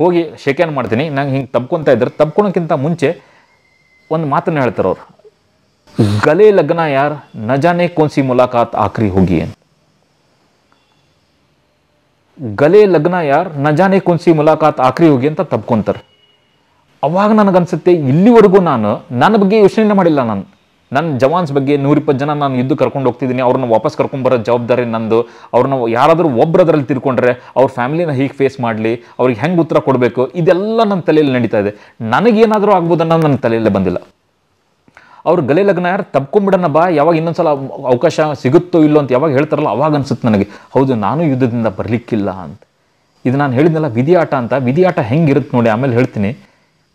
Speaker 1: ಹೋಗಿ ಶೇಕ್ ಏನು ಮಾಡ್ತೀನಿ ನಂಗೆ ಹಿಂಗೆ ತಬ್ಕೊತಾ ಇದ್ದಾರೆ ತಬ್ಕೊಳೋಕ್ಕಿಂತ ಮುಂಚೆ ಒಂದು ಮಾತನ್ನು ಹೇಳ್ತಾರೆ ಅವ್ರು ಗಲೆ ಲಗ್ನ ಯಾರ್ ನಜಾನೆ ಕೋನ್ಸಿ ಮುಲಾಖಾತ್ ಆಕ್ರಿ ಹೋಗಿ ಗಲೆ ಲಗ್ನ ಯಾರ್ ನಜಾನೆ ಕೋನ್ಸಿ ಮುಲಾಖಾತ್ ಆಕ್ರಿ ಹೋಗಿ ಅಂತ ತಬ್ಕೊತಾರೆ ಅವಾಗ ನನಗನ್ಸುತ್ತೆ ಇಲ್ಲಿವರೆಗೂ ನಾನು ನನ್ನ ಬಗ್ಗೆ ಯೋಚನೆ ಮಾಡಿಲ್ಲ ನಾನು ನನ್ನ ಜವಾನ್ಸ್ ಬಗ್ಗೆ ನೂರಿಪ್ಪತ್ತು ಜನ ನಾನು ಇದ್ದು ಕರ್ಕೊಂಡು ಹೋಗ್ತಿದ್ದೀನಿ ಅವ್ರನ್ನ ವಾಪಸ್ ಕರ್ಕೊಂಬರೋ ಜವಾಬ್ದಾರಿ ನಂದು ಅವ್ರನ್ನ ಯಾರಾದರೂ ಒಬ್ಬರದ್ರಲ್ಲಿ ತಿರ್ಕೊಂಡ್ರೆ ಅವ್ರ ಫ್ಯಾಮಿಲಿನ ಹೀಗೆ ಫೇಸ್ ಮಾಡಲಿ ಅವ್ರಿಗೆ ಹೆಂಗೆ ಉತ್ತರ ಕೊಡಬೇಕು ಇದೆಲ್ಲ ನನ್ನ ತಲೆಯಲ್ಲಿ ನಡೀತಾ ಇದೆ ನನಗೇನಾದರೂ ಅನ್ನೋದು ನನ್ನ ತಲೆಯಲ್ಲೇ ಬಂದಿಲ್ಲ ಅವ್ರ ಗಲೆ ಲಗ್ನ ಯಾರು ತಪ್ಕೊಂಬಿಡೋಣ ಬಾ ಯಾವಾಗ ಇನ್ನೊಂದ್ಸಲ ಅವಕಾಶ ಸಿಗುತ್ತೋ ಇಲ್ಲೋ ಅಂತ ಯಾವಾಗ ಹೇಳ್ತಾರಲ್ಲ ಅವಾಗ ಅನ್ಸುತ್ತೆ ನನಗೆ ಹೌದು ನಾನು ಯುದ್ಧದಿಂದ ಬರಲಿಕ್ಕಿಲ್ಲ ಅಂತ ಇದು ನಾನು ಹೇಳಿದ್ನಲ್ಲ ಆಟ ಅಂತ ವಿಧಿಯಾಟ ಹೆಂಗಿರುತ್ತೆ ನೋಡಿ ಆಮೇಲೆ ಹೇಳ್ತೀನಿ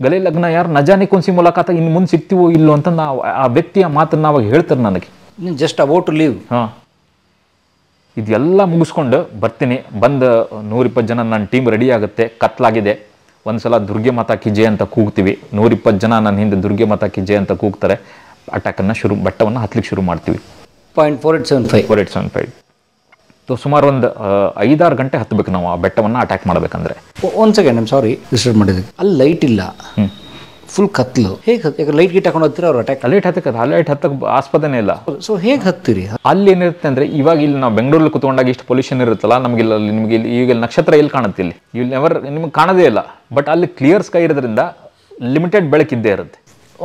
Speaker 1: ಗಲೆ ಲಗ್ನ ಯಾರು ನಜಾನಿ ಕುಂಸಿ ಮೂಲಕ ಇನ್ನು ಮುಂದೆ ಸಿಗ್ತೀವೋ ಇಲ್ಲೋ ಅಂತ ನಾವು ಆ ವ್ಯಕ್ತಿಯ ಮಾತನ್ನು ಅವಾಗ ಹೇಳ್ತಾರೆ ನನಗೆ ಜಸ್ಟ್ ಅಬೌಟ್ ಲೀವ್ ಹಾಂ ಇದೆಲ್ಲ ಮುಗಿಸ್ಕೊಂಡು ಬರ್ತೀನಿ ಬಂದು ನೂರಿಪ್ಪತ್ತು ಜನ ನನ್ನ ಟೀಮ್ ರೆಡಿ ಆಗುತ್ತೆ ಕತ್ಲಾಗಿದೆ ಒಂದು ಸಲ ದುರ್ಗೆ ಮಾತಾ ಕಿಜೆ ಅಂತ ಕೂಗ್ತೀವಿ ನೂರಿಪ್ಪತ್ತು ಜನ ನನ್ನ ಹಿಂದೆ ದುರ್ಗೆ ಮಾತಾ ಕಿಜೆ ಅಂತ ಕೂಗ್ತಾರೆ ಅಟ್ಯಾಕನ್ನು ಶುರು ಬಟ್ಟವನ್ನು ಹತ್ತಲಿಕ್ಕೆ ಶುರು ಮಾಡ್ತೀವಿ point four eight seven five four eight seven five so ಸುಮಾರು ಒಂದು ಐದಾರು ಗಂಟೆ ಹತ್ತಬೇಕು ನಾವು ಆ ಬೆಟ್ಟವನ್ನು ಅಟ್ಯಾಕ್ ಮಾಡಬೇಕಂದ್ರೆ ಒಂದು ಸೆಕೆಂಡ್ ನಮ್ಮ ಸಾರಿ ಡಿಸ್ಟರ್ಬ್ ಮಾಡಿದ್ವಿ ಅಲ್ಲಿ ಲೈಟ್ ಇಲ್ಲ ಫುಲ್ ಕತ್ಲು ಹೇಗೆ ಲೈಟ್ ಗೀಟ್ ಹಾಕೊಂಡು ಹೋಗ್ತೀರ ಅವ್ರು ಅಟ್ಯಾಕ್ ಲೈಟ್ ಹತ್ತಕ್ಕೆ ಆ ಲೈಟ್ ಹತ್ತಕ್ಕೆ ಆಸ್ಪದನೆ ಇಲ್ಲ ಸೊ ಹೇಗೆ ಹತ್ತಿರಿ ಅಲ್ಲಿ ಏನಿರುತ್ತೆ ಅಂದ್ರೆ ಇವಾಗ ಇಲ್ಲಿ ನಾವು ಬೆಂಗಳೂರಲ್ಲಿ ಕುತ್ಕೊಂಡಾಗ ಇಷ್ಟು ಪೊಲ್ಯೂಷನ್ ಇರುತ್ತಲ್ಲ ನಮಗೆ ಇಲ್ಲಿ ನಿಮಗೆ ಇಲ್ಲಿ ಈಗ ನಕ್ಷತ್ರ ಎಲ್ಲಿ ಕಾಣುತ್ತೆ ಇಲ್ಲಿ ಇಲ್ಲಿ ನೆವರ್ ನಿಮಗೆ ಕಾಣದೇ ಇಲ್ಲ ಬಟ್ ಅಲ್ಲಿ ಕ್ಲಿಯರ್ ಸ್ಕೈ ಇರೋದ್ರಿಂದ ಲಿಮಿಟೆಡ್ ಬೆಳಕಿದ್ದೇ ಇರುತ್ತೆ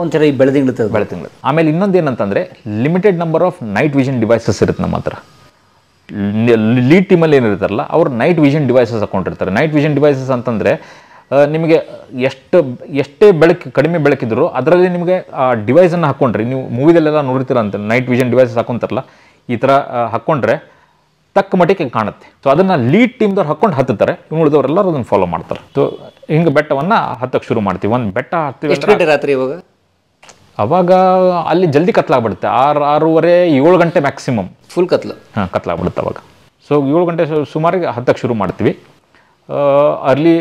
Speaker 1: ಒಂಥರ ಈ ಬೆಳೆ ತಿಂಗಳು ಬೆಳೆ ಆಮೇಲೆ ಇನ್ನೊಂದು ಏನಂತಂದ್ರೆ limited number of night vision devices ಇರುತ್ತೆ ನಮ್ಮ ಹತ್ರ ಲೀಡ್ ಟೀಮಲ್ಲಿ ಏನಿರ್ತಾರಲ್ಲ ಅವ್ರು ನೈಟ್ ವಿಷನ್ ಡಿವೈಸಸ್ ಹಾಕೊಂಡಿರ್ತಾರೆ ನೈಟ್ ವಿಷನ್ ಡಿವೈಸಸ್ ಅಂತಂದರೆ ನಿಮಗೆ ಎಷ್ಟು ಎಷ್ಟೇ ಬೆಳಕು ಕಡಿಮೆ ಬೆಳಕಿದ್ರು ಅದರಲ್ಲಿ ನಿಮಗೆ ಆ ಡಿವೈಸನ್ನು ಹಾಕ್ಕೊಂಡ್ರಿ ನೀವು ಮೂವಿದಲ್ಲೆಲ್ಲ ನೋಡಿರ್ತೀರ ಅಂತ ನೈಟ್ ವಿಷನ್ ಡಿವೈಸಸ್ ಹಾಕ್ಕೊಂತಾರಲ್ಲ ಈ ಥರ ಹಾಕ್ಕೊಂಡ್ರೆ ತಕ್ಕ ಮಟ್ಟಿಗೆ ಕಾಣುತ್ತೆ ಸೊ ಅದನ್ನು ಲೀಡ್ ಟೀಮ್ದವ್ರು ಹಾಕ್ಕೊಂಡು ಹತ್ತುತ್ತಾರೆ ಉಳಿದವರೆಲ್ಲರೂ ಅದನ್ನು ಫಾಲೋ ಮಾಡ್ತಾರೆ ಸೊ ಹಿಂಗೆ ಬೆಟ್ಟವನ್ನು ಹತ್ತಕ್ಕೆ ಶುರು ಮಾಡ್ತೀವಿ ಒಂದು ಬೆಟ್ಟ ಹತ್ತಿ ರಾತ್ರಿ ಇವಾಗ ಅವಾಗ ಅಲ್ಲಿ ಜಲ್ದಿ ಕತ್ಲಾಗ್ಬಿಡುತ್ತೆ ಆರು ಆರೂವರೆ ಏಳು ಗಂಟೆ ಮ್ಯಾಕ್ಸಿಮಮ್ ಫುಲ್ ಕತ್ಲು ಹಾಂ ಕತ್ಲಾಗ್ಬಿಡುತ್ತೆ ಅವಾಗ ಸೊ ಏಳು ಗಂಟೆ ಸುಮಾರಿಗೆ ಹತ್ತಕ್ಕೆ ಶುರು ಮಾಡ್ತೀವಿ ಅರ್ಲಿ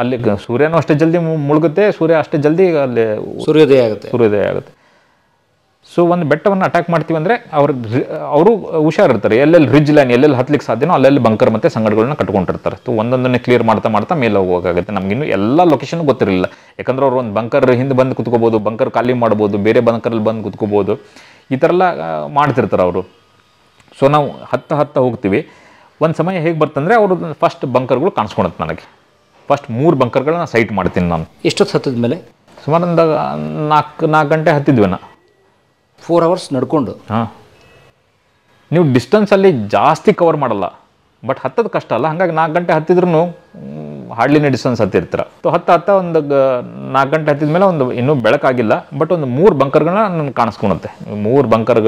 Speaker 1: ಅಲ್ಲಿ ಸೂರ್ಯನೂ ಅಷ್ಟೇ ಜಲ್ದಿ ಮುಳುಗುತ್ತೆ ಸೂರ್ಯ ಅಷ್ಟೇ ಜಲ್ದಿ ಅಲ್ಲಿ ಸೂರ್ಯೋದಯ ಆಗುತ್ತೆ ಸೂರ್ಯೋದಯ ಆಗುತ್ತೆ ಸೊ ಒಂದು ಬೆಟ್ಟವನ್ನು ಅಟ್ಯಾಕ್ ಮಾಡ್ತೀವಿ ಅಂದರೆ ಅವರು ಅವರು ಹುಷಾರಿರ್ತಾರೆ ಎಲ್ಲೆಲ್ಲಿ ರಿಜ್ ಲೈನ್ ಎಲ್ಲೆಲ್ಲಿ ಹತ್ತಲಿಕ್ಕೆ ಸಾಧ್ಯನೋ ಅಲ್ಲೆಲ್ಲಿ ಬಂಕರ್ ಮತ್ತು ಸಂಗಡಗಳನ್ನ ಕಟ್ಕೊಂಡಿರ್ತಾರೆ ಸೊ ಒಂದೊಂದನ್ನೇ ಕ್ಲಿಯರ್ ಮಾಡ್ತಾ ಮಾಡ್ತಾ ಮೇಲೆ ಹೋಗೋಕ್ಕಾಗುತ್ತೆ ನಮಗಿನ್ನು ಎಲ್ಲ ಲೊಕೇಶನ್ ಗೊತ್ತಿರಲಿಲ್ಲ ಯಾಕಂದ್ರೆ ಅವ್ರು ಒಂದು ಬಂಕರ್ ಹಿಂದೆ ಬಂದು ಕುತ್ಕೋಬೋದು ಬಂಕರ್ ಖಾಲಿ ಮಾಡ್ಬೋದು ಬೇರೆ ಬಂಕರಲ್ಲಿ ಬಂದು ಕುತ್ಕೋಬೋದು ಈ ಥರ ಎಲ್ಲ ಮಾಡ್ತಿರ್ತಾರೆ ಅವರು ಸೊ ನಾವು ಹತ್ತ ಹತ್ತ ಹೋಗ್ತೀವಿ ಒಂದು ಸಮಯ ಹೇಗೆ ಬರ್ತಂದರೆ ಅವರು ಫಸ್ಟ್ ಬಂಕರ್ಗಳು ಕಾಣಿಸ್ಕೊಳತ್ತೆ ನನಗೆ ಫಸ್ಟ್ ಮೂರು ಬಂಕರ್ಗಳನ್ನ ಸೈಟ್ ಮಾಡ್ತೀನಿ ನಾನು ಎಷ್ಟೊತ್ತು ಹತ್ತಿದ ಮೇಲೆ ಸುಮಾರು ಒಂದು ನಾಲ್ಕು ನಾಲ್ಕು ಗಂಟೆ ಹತ್ತಿದ್ವಿ ನಾ ಫೋರ್ ಅವರ್ಸ್ ನಡ್ಕೊಂಡು ಹಾಂ ನೀವು ಡಿಸ್ಟೆನ್ಸಲ್ಲಿ ಜಾಸ್ತಿ ಕವರ್ ಮಾಡಲ್ಲ ಬಟ್ ಹತ್ತದ ಕಷ್ಟ ಅಲ್ಲ ಹಾಗಾಗಿ ನಾಲ್ಕು ಗಂಟೆ ಹತ್ತಿದ್ರೂ ಹಾರ್ಡ್ಲಿನ ಡಿಸ್ಟೆನ್ಸ್ ಹತ್ತಿರ್ತೀರ ಸೊ ಹತ್ತ ಹತ್ತ ಒಂದು ನಾಲ್ಕು ಗಂಟೆ ಹತ್ತಿದ ಮೇಲೆ ಒಂದು ಇನ್ನೂ ಬೆಳಕಾಗಿಲ್ಲ ಬಟ್ ಒಂದು ಮೂರು ಬಂಕರ್ಗಳನ್ನ ನಾನು ಕಾಣಿಸ್ಕೊಳುತ್ತೆ ಮೂರು ಬಂಕರ್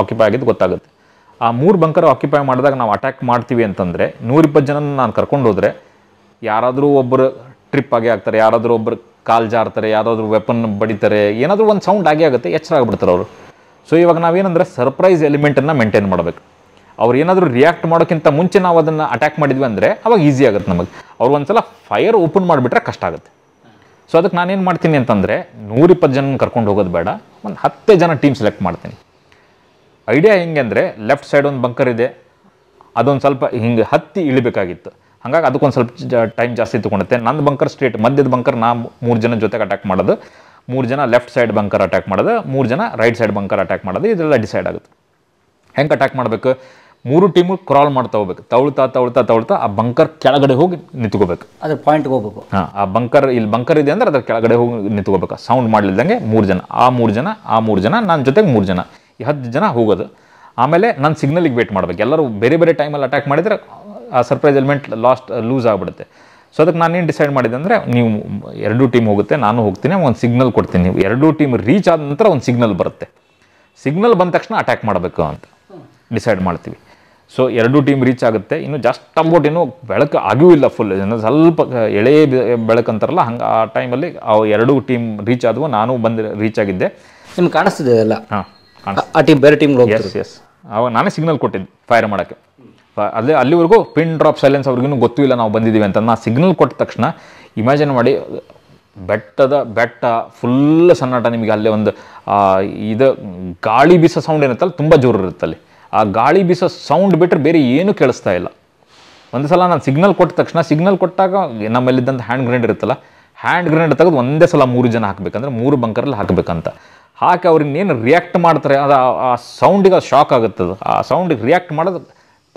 Speaker 1: ಆಕ್ಯುಪೈ ಆಗಿದ್ದು ಗೊತ್ತಾಗುತ್ತೆ ಆ ಮೂರು ಬಂಕರ್ ಆಕ್ಯುಪೈ ಮಾಡಿದಾಗ ನಾವು ಅಟ್ಯಾಕ್ ಮಾಡ್ತೀವಿ ಅಂತಂದರೆ ನೂರಿಪ್ಪತ್ತು ಜನ ನಾನು ಕರ್ಕೊಂಡು ಹೋದರೆ ಯಾರಾದರೂ ಒಬ್ಬರು ಟ್ರಿಪ್ ಆಗಿ ಆಗ್ತಾರೆ ಯಾರಾದರೂ ಒಬ್ಬರು ಕಾಲು ಜಾರ್ತಾರೆ ಯಾರಾದರೂ ವೆಪನ್ ಬಡಿತಾರೆ ಏನಾದರೂ ಒಂದು ಸೌಂಡ್ ಆಗೇ ಆಗುತ್ತೆ ಎಚ್ಚರ ಆಗಿಬಿಡ್ತಾರೆ ಅವರು ಸೊ ಇವಾಗ ನಾವೇನಂದ್ರೆ ಸರ್ಪ್ರೈಸ್ ಎಲಿಮೆಂಟನ್ನು ಮೇಂಟೈನ್ ಮಾಡಬೇಕು ಅವ್ರು ಏನಾದರೂ ರಿಯಾಕ್ಟ್ ಮಾಡೋಕ್ಕಿಂತ ಮುಂಚೆ ನಾವು ಅದನ್ನು ಅಟ್ಯಾಕ್ ಮಾಡಿದ್ವಿ ಅಂದರೆ ಅವಾಗ ಈಸಿ ಆಗುತ್ತೆ ನಮಗೆ ಅವ್ರು ಒಂದು ಸಲ ಫೈರ್ ಓಪನ್ ಮಾಡಿಬಿಟ್ರೆ ಕಷ್ಟ ಆಗುತ್ತೆ ಸೊ ಅದಕ್ಕೆ ನಾನೇನು ಮಾಡ್ತೀನಿ ಅಂತಂದರೆ ನೂರಿಪ್ಪತ್ತು ಜನ ಕರ್ಕೊಂಡು ಹೋಗೋದು ಬೇಡ ಒಂದು ಹತ್ತೇ ಜನ ಟೀಮ್ ಸೆಲೆಕ್ಟ್ ಮಾಡ್ತೀನಿ ಐಡಿಯಾ ಹೆಂಗೆ ಅಂದರೆ ಲೆಫ್ಟ್ ಸೈಡ್ ಒಂದು ಬಂಕರ್ ಇದೆ ಅದೊಂದು ಸ್ವಲ್ಪ ಹಿಂಗೆ ಹತ್ತಿ ಇಳಿಬೇಕಾಗಿತ್ತು ಹಾಗಾಗಿ ಅದಕ್ಕೊಂದು ಸ್ವಲ್ಪ ಟೈಮ್ ಜಾಸ್ತಿ ತೊಗೊಳುತ್ತೆ ನನ್ನ ಬಂಕರ್ ಸ್ಟ್ರೇಟ್ ಮಧ್ಯದ ಬಂಕರ್ ನಾ ಮೂರು ಜನ ಜೊತೆಗೆ ಅಟ್ಯಾಕ್ ಮಾಡೋದು ಮೂರು ಜನ ಲೆಫ್ಟ್ ಸೈಡ್ ಬಂಕರ್ ಅಟ್ಯಾಕ್ ಮಾಡೋದು ಮೂರು ಜನ ರೈಟ್ ಸೈಡ್ ಬಂಕರ್ ಅಟ್ಯಾಕ್ ಮಾಡೋದು ಇದೆಲ್ಲ ಡಿಸೈಡ್ ಆಗುತ್ತೆ ಹೆಂಗೆ ಅಟ್ಯಾಕ್ ಮಾಡಬೇಕು ಮೂರು ಟೀಮು ಕ್ರಾಲ್ ಮಾಡ್ತಾ ಹೋಗ್ಬೇಕು ತವಳ್ತಾ ತವಳ್ತಾ ತವಳ್ತಾ ಆ ಬಂಕರ್ ಕೆಳಗಡೆ ಹೋಗಿ ನಿಂತ್ಕೋಬೇಕು ಅದ್ರ ಪಾಯಿಂಟ್ಗೆ ಹೋಗ್ಬೇಕು ಹಾಂ ಆ ಬಂಕರ್ ಇಲ್ಲಿ ಬಂಕರ್ ಇದೆ ಅಂದ್ರೆ ಅದ್ರ ಕೆಳಗಡೆ ಹೋಗಿ ನಿಂತ್ಕೋಬೇಕು ಸೌಂಡ್ ಮಾಡಲಿಲ್ದಂಗೆ ಮೂರು ಜನ ಆ ಮೂರು ಜನ ಆ ಮೂರು ಜನ ನನ್ನ ಜೊತೆಗೆ ಮೂರು ಜನ ಈ ಹತ್ತು ಜನ ಹೋಗೋದು ಆಮೇಲೆ ನಾನು ಸಿಗ್ನಲಿಗೆ ವೇಟ್ ಮಾಡ್ಬೇಕು ಎಲ್ಲರೂ ಬೇರೆ ಬೇರೆ ಟೈಮಲ್ಲಿ ಅಟ್ಯಾಕ್ ಮಾಡಿದರೆ ಆ ಸರ್ಪ್ರೈಸ್ ಎಲಿಮೆಂಟ್ ಲಾಸ್ಟ್ ಲೂಸ್ ಆಗಿಬಿಡುತ್ತೆ ಸೊ ಅದಕ್ಕೆ ನಾನೇನು ಡಿಸೈಡ್ ಮಾಡಿದೆ ಅಂದರೆ ನೀವು ಎರಡೂ ಟೀಮ್ ಹೋಗುತ್ತೆ ನಾನು ಹೋಗ್ತೀನಿ ಒಂದು ಸಿಗ್ನಲ್ ಕೊಡ್ತೀನಿ ನೀವು ಎರಡೂ ಟೀಮ್ ರೀಚ್ ಆದ ನಂತರ ಒಂದು ಸಿಗ್ನಲ್ ಬರುತ್ತೆ ಸಿಗ್ನಲ್ ಬಂದ ತಕ್ಷಣ ಅಟ್ಯಾಕ್ ಮಾಡಬೇಕು ಅಂತ ಡಿಸೈಡ್ ಮಾಡ್ತೀವಿ ಸೊ ಎರಡೂ ಟೀಮ್ ರೀಚ್ ಆಗುತ್ತೆ ಇನ್ನು ಜಸ್ಟ್ ಅಂಬೋಟ್ ಇನ್ನೂ ಬೆಳಕು ಆಗಿಯೂ ಇಲ್ಲ ಫುಲ್ ಸ್ವಲ್ಪ ಎಳೆ ಬೆಳಕು ಅಂತಾರಲ್ಲ ಹಂಗೆ ಆ ಟೈಮಲ್ಲಿ ಆ ಎರಡೂ ಟೀಮ್ ರೀಚ್ ಆದವು ನಾನು ಬಂದು ರೀಚ್ ಆಗಿದ್ದೆ ನಿಮ್ಗೆ ಕಾಣಿಸ್ತಿದೆ ಹಾಂ ಹಾಂ ಆ ಟೀಮ್ ಬೇರೆ ಟೀಮ್ ಎಸ್ ಎಸ್ ಅವಾಗ ನಾನೇ ಸಿಗ್ನಲ್ ಕೊಟ್ಟಿದ್ದೆ ಫೈರ್ ಮಾಡೋಕ್ಕೆ ಅದೇ ಅಲ್ಲಿವರೆಗೂ ಪಿನ್ ಡ್ರಾಪ್ ಸೈಲೆನ್ಸ್ ಅವ್ರಿಗೂ ಗೊತ್ತೂ ಇಲ್ಲ ನಾವು ಬಂದಿದ್ದೀವಿ ಅಂತ ನಾ ಸಿಗ್ನಲ್ ಕೊಟ್ಟ ತಕ್ಷಣ ಇಮ್ಯಾಜಿನ್ ಮಾಡಿ ಬೆಟ್ಟದ ಬೆಟ್ಟ ಫುಲ್ ಸನ್ನಾಟ ನಿಮಗೆ ಅಲ್ಲೇ ಒಂದು ಇದು ಗಾಳಿ ಬೀಸೋ ಸೌಂಡ್ ಏನತ್ತಲ್ಲ ತುಂಬ ಜೋರು ಅಲ್ಲಿ ಆ ಗಾಳಿ ಬೀಸೋ ಸೌಂಡ್ ಬಿಟ್ಟರೆ ಬೇರೆ ಏನೂ ಕೇಳಿಸ್ತಾ ಇಲ್ಲ ಒಂದು ಸಲ ನಾನು ಸಿಗ್ನಲ್ ಕೊಟ್ಟ ತಕ್ಷಣ ಸಿಗ್ನಲ್ ಕೊಟ್ಟಾಗ ನಮ್ಮಲ್ಲಿದ್ದಂಥ ಹ್ಯಾಂಡ್ ಗ್ರೈಂಡ್ ಇರುತ್ತಲ್ಲ ಹ್ಯಾಂಡ್ ಗ್ರೈಂಡ್ ತೆಗೆದು ಒಂದೇ ಸಲ ಮೂರು ಜನ ಹಾಕಬೇಕಂದ್ರೆ ಮೂರು ಬಂಕರಲ್ಲಿ ಹಾಕಬೇಕಂತ ಹಾಕಿ ಏನು ರಿಯಾಕ್ಟ್ ಮಾಡ್ತಾರೆ ಅದು ಆ ಸೌಂಡಿಗೆ ಅದು ಶಾಕ್ ಆಗುತ್ತದು ಆ ಸೌಂಡಿಗೆ ರಿಯಾಕ್ಟ್ ಮಾಡೋದು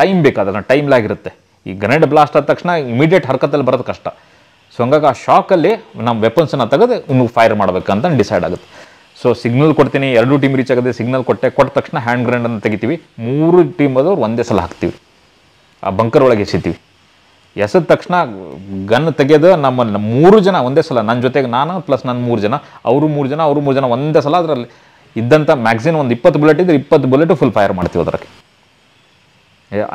Speaker 1: ಟೈಮ್ ಅದನ್ನು ಟೈಮ್ ಲಾಗಿರುತ್ತೆ ಈ ಗ್ರನೇಡ್ ಬ್ಲಾಸ್ಟ್ ಆದ ತಕ್ಷಣ ಇಮಿಡಿಯೇಟ್ ಹರಕತ್ತಲ್ಲಿ ಬರೋದು ಕಷ್ಟ ಸೊ ಹಂಗಾಗಿ ಆ ಶಾಕಲ್ಲಿ ನಮ್ಮ ವೆಪನ್ಸನ್ನು ತೆಗೆದು ಇನ್ನು ಫೈರ್ ಮಾಡಬೇಕಂತ ಡಿಸೈಡ್ ಆಗುತ್ತೆ ಸೊ ಸಿಗ್ನಲ್ ಕೊಡ್ತೀನಿ ಎರಡು ಟೀಮ್ ರೀಚ್ ಆಗಿದೆ ಸಿಗ್ನಲ್ ಕೊಟ್ಟೆ ಕೊಟ್ಟ ತಕ್ಷಣ ಹ್ಯಾಂಡ್ ಗ್ರೈಂಡನ್ನು ತೆಗಿತೀವಿ ಮೂರು ಟೀಮ್ ಅದು ಒಂದೇ ಸಲ ಹಾಕ್ತೀವಿ ಆ ಬಂಕರ್ ಒಳಗೆ ಎಸಿತೀವಿ ಎಸೆದ ತಕ್ಷಣ ಗನ್ ತೆಗೆದು ನಮ್ಮ ಮೂರು ಜನ ಒಂದೇ ಸಲ ನನ್ನ ಜೊತೆಗೆ ನಾನು ಪ್ಲಸ್ ನನ್ನ ಮೂರು ಜನ ಅವರು ಮೂರು ಜನ ಅವರು ಮೂರು ಜನ ಒಂದೇ ಸಲ ಅದರಲ್ಲಿ ಇದ್ದಂಥ ಮ್ಯಾಕ್ಸಿಮಮ್ ಒಂದು ಇಪ್ಪತ್ತು ಬುಲೆಟ್ ಇದ್ದರೆ ಇಪ್ಪತ್ತು ಬುಲೆಟು ಫುಲ್ ಫೈರ್ ಮಾಡ್ತೀವಿ ಅದಕ್ಕೆ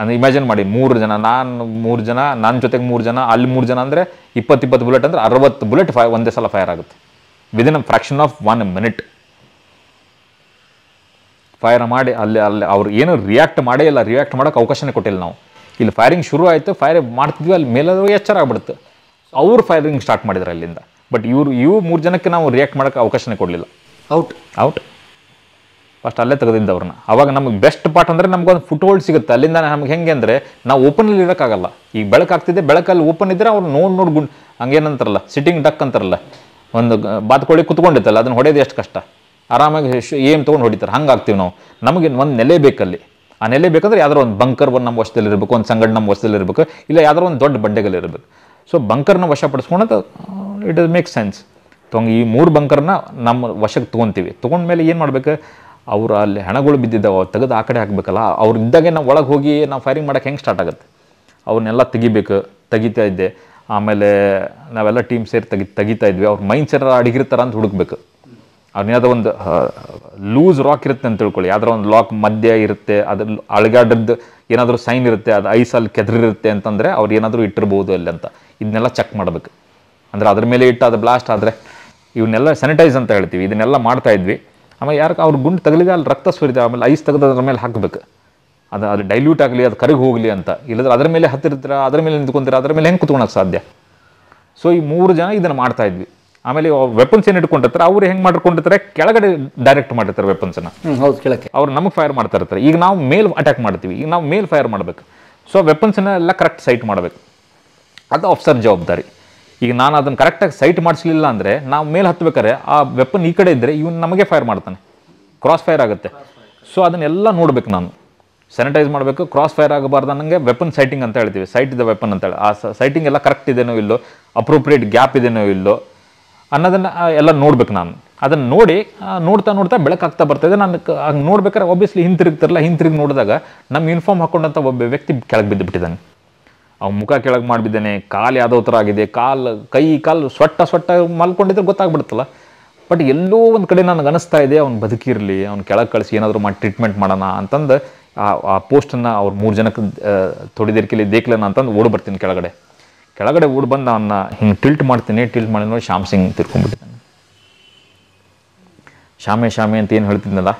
Speaker 1: ಅಂದರೆ ಇಮ್ಯಾಜಿನ್ ಮಾಡಿ ಮೂರು ಜನ ನಾನು ಮೂರು ಜನ ನನ್ನ ಜೊತೆಗೆ ಮೂರು ಜನ ಅಲ್ಲಿ ಮೂರು ಜನ ಅಂದರೆ ಇಪ್ಪತ್ತು ಬುಲೆಟ್ ಅಂದರೆ ಅರವತ್ತು ಬುಲೆಟ್ ಫೈ ಒಂದೇ ಸಲ ಫೈರ್ ಆಗುತ್ತೆ within a fraction of one minute fire ಮಾಡಿ ಅಲ್ಲಿ ಅಲ್ಲಿ ಅವ್ರು ಏನು ರಿಯಾಕ್ಟ್ ಮಾಡೇ ಇಲ್ಲ ರಿಯಾಕ್ಟ್ ಮಾಡೋಕೆ ಅವಕಾಶನೇ ಕೊಟ್ಟಿಲ್ಲ ನಾವು ಇಲ್ಲಿ ಫೈರಿಂಗ್ ಶುರು ಆಯಿತು ಫೈರ್ ಮಾಡ್ತಿದ್ವಿ ಅಲ್ಲಿ ಮೇಲಾದರೂ ಎಚ್ಚರ ಆಗ್ಬಿಡುತ್ತೆ ಅವರು ಫೈರಿಂಗ್ ಸ್ಟಾರ್ಟ್ ಮಾಡಿದ್ರು ಅಲ್ಲಿಂದ ಬಟ್ ಇವರು ಇವು ಮೂರು ಜನಕ್ಕೆ ನಾವು ರಿಯಾಕ್ಟ್ ಮಾಡೋಕ್ಕೆ ಅವಕಾಶನೇ ಕೊಡಲಿಲ್ಲ ಔಟ್ ಔಟ್ ಫಸ್ಟ್ ಅಲ್ಲೇ ತೆಗೆದಿದ್ದ ಅವ್ರನ್ನ ಅವಾಗ ನಮಗೆ ಬೆಸ್ಟ್ ಪಾರ್ಟ್ ಅಂದರೆ ನಮಗೊಂದು ಫುಟ್ ಹೋಲ್ಡ್ ಸಿಗುತ್ತೆ ಅಲ್ಲಿಂದ ನಮ್ಗೆ ಹೆಂಗೆ ಅಂದರೆ ನಾವು ಓಪನಲ್ಲಿ ಇರೋಕ್ಕಾಗಲ್ಲ ಈಗ ಬೆಳಕಾಗ್ತಿದೆ ಬೆಳಕಲ್ಲಿ ಓಪನ್ ಇದ್ದರೆ ಅವ್ರು ನೋಡಿ ನೋಡಿ ಗುಂಡ್ ಹಂಗೇನಂತಾರಲ್ಲ ಸಿಟ್ಟಿಂಗ್ ಡಕ್ ಅಂತಾರಲ್ಲ ಒಂದು ಬಾತ್ಕೊಳ್ಳಿ ಕುತ್ಕೊಂಡಿತ್ತಲ್ಲ ಅದನ್ನು ಹೊಡೆಯೋದು ಎಷ್ಟು ಕಷ್ಟ ಆರಾಮಾಗಿ ಏಮ್ ತೊಗೊಂಡು ಹೊಡಿತಾರೆ ಹಂಗಾಗ್ತೀವಿ ನಾವು ನಮಗೆ ಒಂದು ನೆಲೆ ಬೇಕಲ್ಲಿ ಆ ನೆಲೆ ಬೇಕಂದ್ರೆ ಯಾವ್ದಾರು ಒಂದು ಬಂಕರ್ ಒಂದು ನಮ್ಮ ವಶದಲ್ಲಿ ಇರಬೇಕು ಒಂದು ಸಂಗಡ ನಮ್ಮ ವಶದಲ್ಲಿ ಇರಬೇಕು ಇಲ್ಲ ಯಾವ್ದಾರು ಒಂದು ದೊಡ್ಡ ಬಂಡೆಗಳು ಇರಬೇಕು ಸೊ ಬಂಕರ್ನ ವಶಪಡಿಸ್ಕೊಳೋದು it uh, is make sense ತೊಂಗೆ ಈ ಮೂರು ಬಂಕರ್ನ ನಮ್ಮ ವಶಕ್ಕೆ ತೊಗೊತೀವಿ ತೊಗೊಂಡ್ಮೇಲೆ ಏನು ಮಾಡಬೇಕು ಅವರು ಅಲ್ಲಿ ಹೆಣಗಳು ಬಿದ್ದಿದ್ದಾವೆ ತೆಗೆದು ಆ ಕಡೆ ಹಾಕಬೇಕಲ್ಲ ಅವ್ರು ಇದ್ದಾಗೆ ನಾವು ಒಳಗೆ ಹೋಗಿ ನಾವು ಫೈರಿಂಗ್ ಮಾಡೋಕ್ಕೆ ಹೆಂಗೆ ಸ್ಟಾರ್ಟ್ ಆಗುತ್ತೆ ಅವನ್ನೆಲ್ಲ ತೆಗಿಬೇಕು ತೆಗಿತಾ ಇದ್ದೆ ಆಮೇಲೆ ನಾವೆಲ್ಲ ಟೀಮ್ ಸೇರಿ ತೆಗಿ ತೆಗಿತಾ ಇದ್ವಿ ಅವ್ರ ಮೈಂಡ್ ಸೆಟ್ ಅಡಿಗಿರ್ತಾರ ಅಂತ ಹುಡುಕ್ಬೇಕು ಯಾವುದೋ ಒಂದು ಲೂಸ್ ರಾಕ್ ಇರುತ್ತೆ ಅಂತ ತಿಳ್ಕೊಳ್ಳಿ ಯಾವ್ದಾರ ಒಂದು ಲಾಕ್ ಮಧ್ಯ ಇರುತ್ತೆ ಅದ್ರ ಅಳಗಾಡದ್ದು ಏನಾದರೂ ಸೈನ್ ಇರುತ್ತೆ ಅದು ಐಸಲ್ಲಿ ಕೆದರಿರುತ್ತೆ ಅಂತಂದರೆ ಅವ್ರು ಏನಾದರೂ ಇಟ್ಟಿರ್ಬೋದು ಅಲ್ಲಿ ಅಂತ ಇದನ್ನೆಲ್ಲ ಚೆಕ್ ಮಾಡಬೇಕು ಅಂದರೆ ಅದ್ರ ಮೇಲೆ ಇಟ್ಟು ಅದು ಬ್ಲಾಸ್ಟ್ ಆದರೆ ಇವನ್ನೆಲ್ಲ ಸ್ಯಾನಿಟೈಸ್ ಅಂತ ಹೇಳ್ತೀವಿ ಇದನ್ನೆಲ್ಲ ಮಾಡ್ತಾ ಆಮೇಲೆ ಯಾರಕ್ಕೆ ಅವ್ರ ಗುಂಡು ತಗಲಿದೆ ಅಲ್ಲಿ ರಕ್ತ ಸುರಿದೆ ಆಮೇಲೆ ಐಸ್ ತೆಗೆದು ಅದ್ರ ಮೇಲೆ ಹಾಕಬೇಕು ಅದು ಅದು ಡೈಲ್ಯೂಟ್ ಆಗಲಿ ಅದು ಕರಗಿ ಹೋಗಲಿ ಅಂತ ಇಲ್ಲದ್ರೆ ಅದ್ರ ಮೇಲೆ ಹತ್ತಿರ್ತೀರ ಅದ್ರ ಮೇಲೆ ನಿಂತ್ಕೊಂತೀರ ಅದ್ರ ಮೇಲೆ ಹೆಂಗೆ ಕುತ್ಕೊಳಕ್ಕೆ ಸಾಧ್ಯ ಸೊ ಈ ಮೂರು ಜನ ಇದನ್ನು ಮಾಡ್ತಾ ಇದ್ವಿ ಆಮೇಲೆ ವೆಪನ್ಸ್ ಏನು ಇಟ್ಕೊಂಡಿರ್ತಾರೆ ಅವ್ರು ಹೆಂಗೆ ಮಾಡ್ಕೊಂಡಿರ್ತಾರೆ ಕೆಳಗಡೆ ಡೈರೆಕ್ಟ್ ಮಾಡಿರ್ತಾರೆ ವೆಪನ್ಸನ್ನು ಹೌದು ಕೆಳಕ್ಕೆ ಅವ್ರು ನಮಗೆ ಫೈರ್ ಮಾಡ್ತಾ ಇರ್ತಾರೆ ಈಗ ನಾವು ಮೇಲ್ ಅಟ್ಯಾಕ್ ಮಾಡ್ತೀವಿ ಈಗ ನಾವು ಮೇಲ್ ಫೈರ್ ಮಾಡಬೇಕು ಸೊ ವೆಪನ್ಸನ್ನ ಎಲ್ಲ ಕರೆಕ್ಟ್ ಸೈಟ್ ಮಾಡಬೇಕು ಅದು ಆಫ್ಸರ್ ಜವಾಬ್ದಾರಿ ಈಗ ನಾನು ಅದನ್ನು ಕರೆಕ್ಟಾಗಿ ಸೈಟ್ ಮಾಡಿಸ್ಲಿಲ್ಲ ಅಂದರೆ ನಾವು ಮೇಲೆ ಹತ್ಬೇಕಾದ್ರೆ ಆ ವೆಪನ್ ಈ ಕಡೆ ಇದ್ದರೆ ಇವನು ನಮಗೆ ಫೈರ್ ಮಾಡ್ತಾನೆ ಕ್ರಾಸ್ ಫೈರ್ ಆಗುತ್ತೆ ಸೊ ಅದನ್ನೆಲ್ಲ ನೋಡಬೇಕು ನಾನು ಸ್ಯಾನಿಟೈಸ್ ಮಾಡಬೇಕು ಕ್ರಾಸ್ ಫೈರ್ ಆಗಬಾರ್ದು ನನಗೆ ವೆಪನ್ ಸೈಟಿಂಗ್ ಅಂತ ಹೇಳ್ತೀವಿ ಸೈಟ್ ಇದೆ ವೆಪನ್ ಅಂತೇಳಿ ಆ ಸೈಟಿಂಗ್ ಎಲ್ಲ ಕರೆಕ್ಟ್ ಇದೆಯೋ ಇಲ್ಲೋ ಅಪ್ರೋಪ್ರಿಯೇಟ್ ಗ್ಯಾಪ್ ಇದೆಯೋ ಇಲ್ಲೋ ಅನ್ನೋದನ್ನು ಎಲ್ಲ ನೋಡ್ಬೇಕು ನಾನು ಅದನ್ನು ನೋಡಿ ನೋಡ್ತಾ ನೋಡ್ತಾ ಬೆಳಕಾಗ್ತಾ ಬರ್ತಾಯಿದೆ ನಾನು ಹಂಗೆ ನೋಡ್ಬೇಕಾದ್ರೆ ಒಬ್ಬಿಯಸ್ಲಿ ಹಿಂತಿರುಗ್ತಾರಲ್ಲ ಹಿಂತಿರುಗಿ ನೋಡಿದಾಗ ನಮ್ಮ ಯೂನಿಫಾರ್ಮ್ ಹಾಕ್ಕೊಂಡಂಥ ಒಬ್ಬ ವ್ಯಕ್ತಿ ಕೆಳಗೆ ಬಿದ್ದುಬಿಟ್ಟಿದ್ದಾನೆ ಅವ್ನ ಮುಖ ಕೆಳಗೆ ಮಾಡಿಬಿದ್ದಾನೆ ಕಾಲು ಯಾವುದೋ ಥರ ಆಗಿದೆ ಕಾಲು ಕೈ ಕಾಲು ಸ್ವಟ್ಟ ಸ್ವಟ್ಟ ಮಲ್ಕೊಂಡಿದ್ರೆ ಗೊತ್ತಾಗ್ಬಿಡ್ತಲ್ಲ ಬಟ್ ಎಲ್ಲೋ ಒಂದು ಕಡೆ ನನಗೆ ಅನಿಸ್ತಾ ಇದೆ ಅವ್ನು ಬದುಕಿರಲಿ ಅವ್ನು ಕೆಳಗೆ ಕಳಿಸಿ ಏನಾದರೂ ಮಾಡಿ ಟ್ರೀಟ್ಮೆಂಟ್ ಮಾಡೋಣ ಅಂತಂದು ಆ ಆ ಪೋಸ್ಟನ್ನು ಅವ್ರು ಮೂರು ಜನಕ್ಕೆ ತೊಡಿದಿರ್ಕಿಲಿ ದೇಖಲೇನ ಅಂತಂದು ಓಡಿ ಬರ್ತೀನಿ ಕೆಳಗಡೆ ಕೆಳಗಡೆ ಓಡಿ ಬಂದು ಅವನ್ನ ಹಿಂಗೆ ಟಿಲ್ಟ್ ಮಾಡ್ತೀನಿ ಟಿಲ್ಟ್ ಮಾಡಿ ನೋಡಿ ಶ್ಯಾಮ್ ಸಿಂಗ್ ತಿರ್ಕೊಂಡ್ಬಿಟ್ಟಿದ್ದಾನೆ ಶ್ಯಾಮೆ ಶ್ಯಾಮೆ ಅಂತ ಏನು ಹೇಳ್ತಿದ್ನಲ್ಲ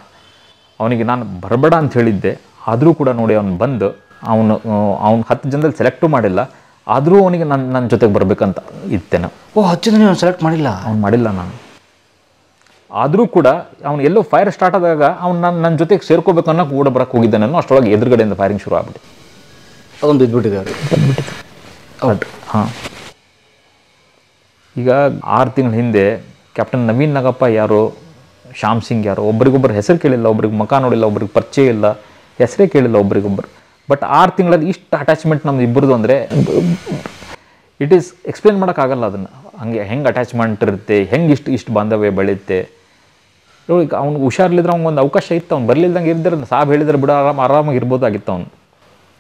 Speaker 1: ಅವನಿಗೆ ನಾನು ಬರಬೇಡ ಅಂತ ಹೇಳಿದ್ದೆ ಆದರೂ ಕೂಡ ನೋಡಿ ಅವನು ಬಂದು ಅವನು ಅವ್ನು ಹತ್ತು ಜನದಲ್ಲಿ ಸೆಲೆಕ್ಟು ಮಾಡಿಲ್ಲ ಆದರೂ ಅವನಿಗೆ ನನ್ನ ನನ್ನ ಜೊತೆಗೆ ಬರಬೇಕಂತ ಇತ್ತೇನೆ ಓ ಹತ್ತು ಜನ ಅವ್ನು ಸೆಲೆಕ್ಟ್ ಮಾಡಿಲ್ಲ ಅವ್ನು ಮಾಡಿಲ್ಲ ನಾನು ಆದರೂ ಕೂಡ ಅವ್ನು ಎಲ್ಲೋ ಫೈರ್ ಸ್ಟಾರ್ಟ್ ಆದಾಗ ಅವ್ನು ನಾನು ನನ್ನ ಜೊತೆಗೆ ಸೇರ್ಕೋಬೇಕು ಅನ್ನೋ ಕೂಡ ಬರಕ್ಕೆ ಹೋಗಿದ್ದೆ ನಾನು ಅಷ್ಟೊಳಗೆ ಎದುರುಗಡೆಯಿಂದ ಫೈರಿಂಗ್ ಶುರು ಆಗ್ಬಿಟ್ಟು ಅದೊಂದು ಬಿದ್ದುಬಿಟ್ಟಿದೆ ಅವ್ರು ಹಾಂ ಈಗ ಆರು ತಿಂಗಳ ಹಿಂದೆ ಕ್ಯಾಪ್ಟನ್ ನವೀನ್ ನಾಗಪ್ಪ ಯಾರು ಶ್ಯಾಮ್ ಸಿಂಗ್ ಯಾರೋ ಒಬ್ರಿಗೊಬ್ಬರು ಹೆಸರು ಕೇಳಿಲ್ಲ ಒಬ್ರಿಗೆ ಮಕ ನೋಡಿಲ್ಲ ಒಬ್ರಿಗೆ ಪರಿಚಯ ಇಲ್ಲ ಹೆಸರೇ ಕೇಳಿಲ್ಲ ಒಬ್ರಿಗೊಬ್ಬರು ಬಟ್ ಆರು ತಿಂಗಳಲ್ಲಿ ಇಷ್ಟು ಅಟ್ಯಾಚ್ಮೆಂಟ್ ನಮ್ದು ಇಬ್ಬರದು ಅಂದರೆ ಇಟ್ ಈಸ್ ಎಕ್ಸ್ಪ್ಲೇನ್ ಮಾಡೋಕ್ಕಾಗಲ್ಲ ಅದನ್ನು ಹಂಗೆ ಹೆಂಗೆ ಅಟ್ಯಾಚ್ಮೆಂಟ್ ಇರುತ್ತೆ ಹೆಂಗೆ ಇಷ್ಟು ಇಷ್ಟು ಬಾಂಧವ್ಯ ಬೆಳೆಯುತ್ತೆ ಈಗ ಅವ್ನಿಗೆ ಹುಷಾರ್ಲಿದ್ರೆ ಒಂದು ಅವಕಾಶ ಇತ್ತು ಅವ್ನು ಬರಲಿಲ್ದಂಗೆ ಇದ್ದರೆ ಸಾಬ್ ಹೇಳಿದ್ರೆ ಬಿಡ ಆರಾಮ ಆರಾಮಾಗಿ ಇರ್ಬೋದಾಗಿತ್ತು ಅವ್ನು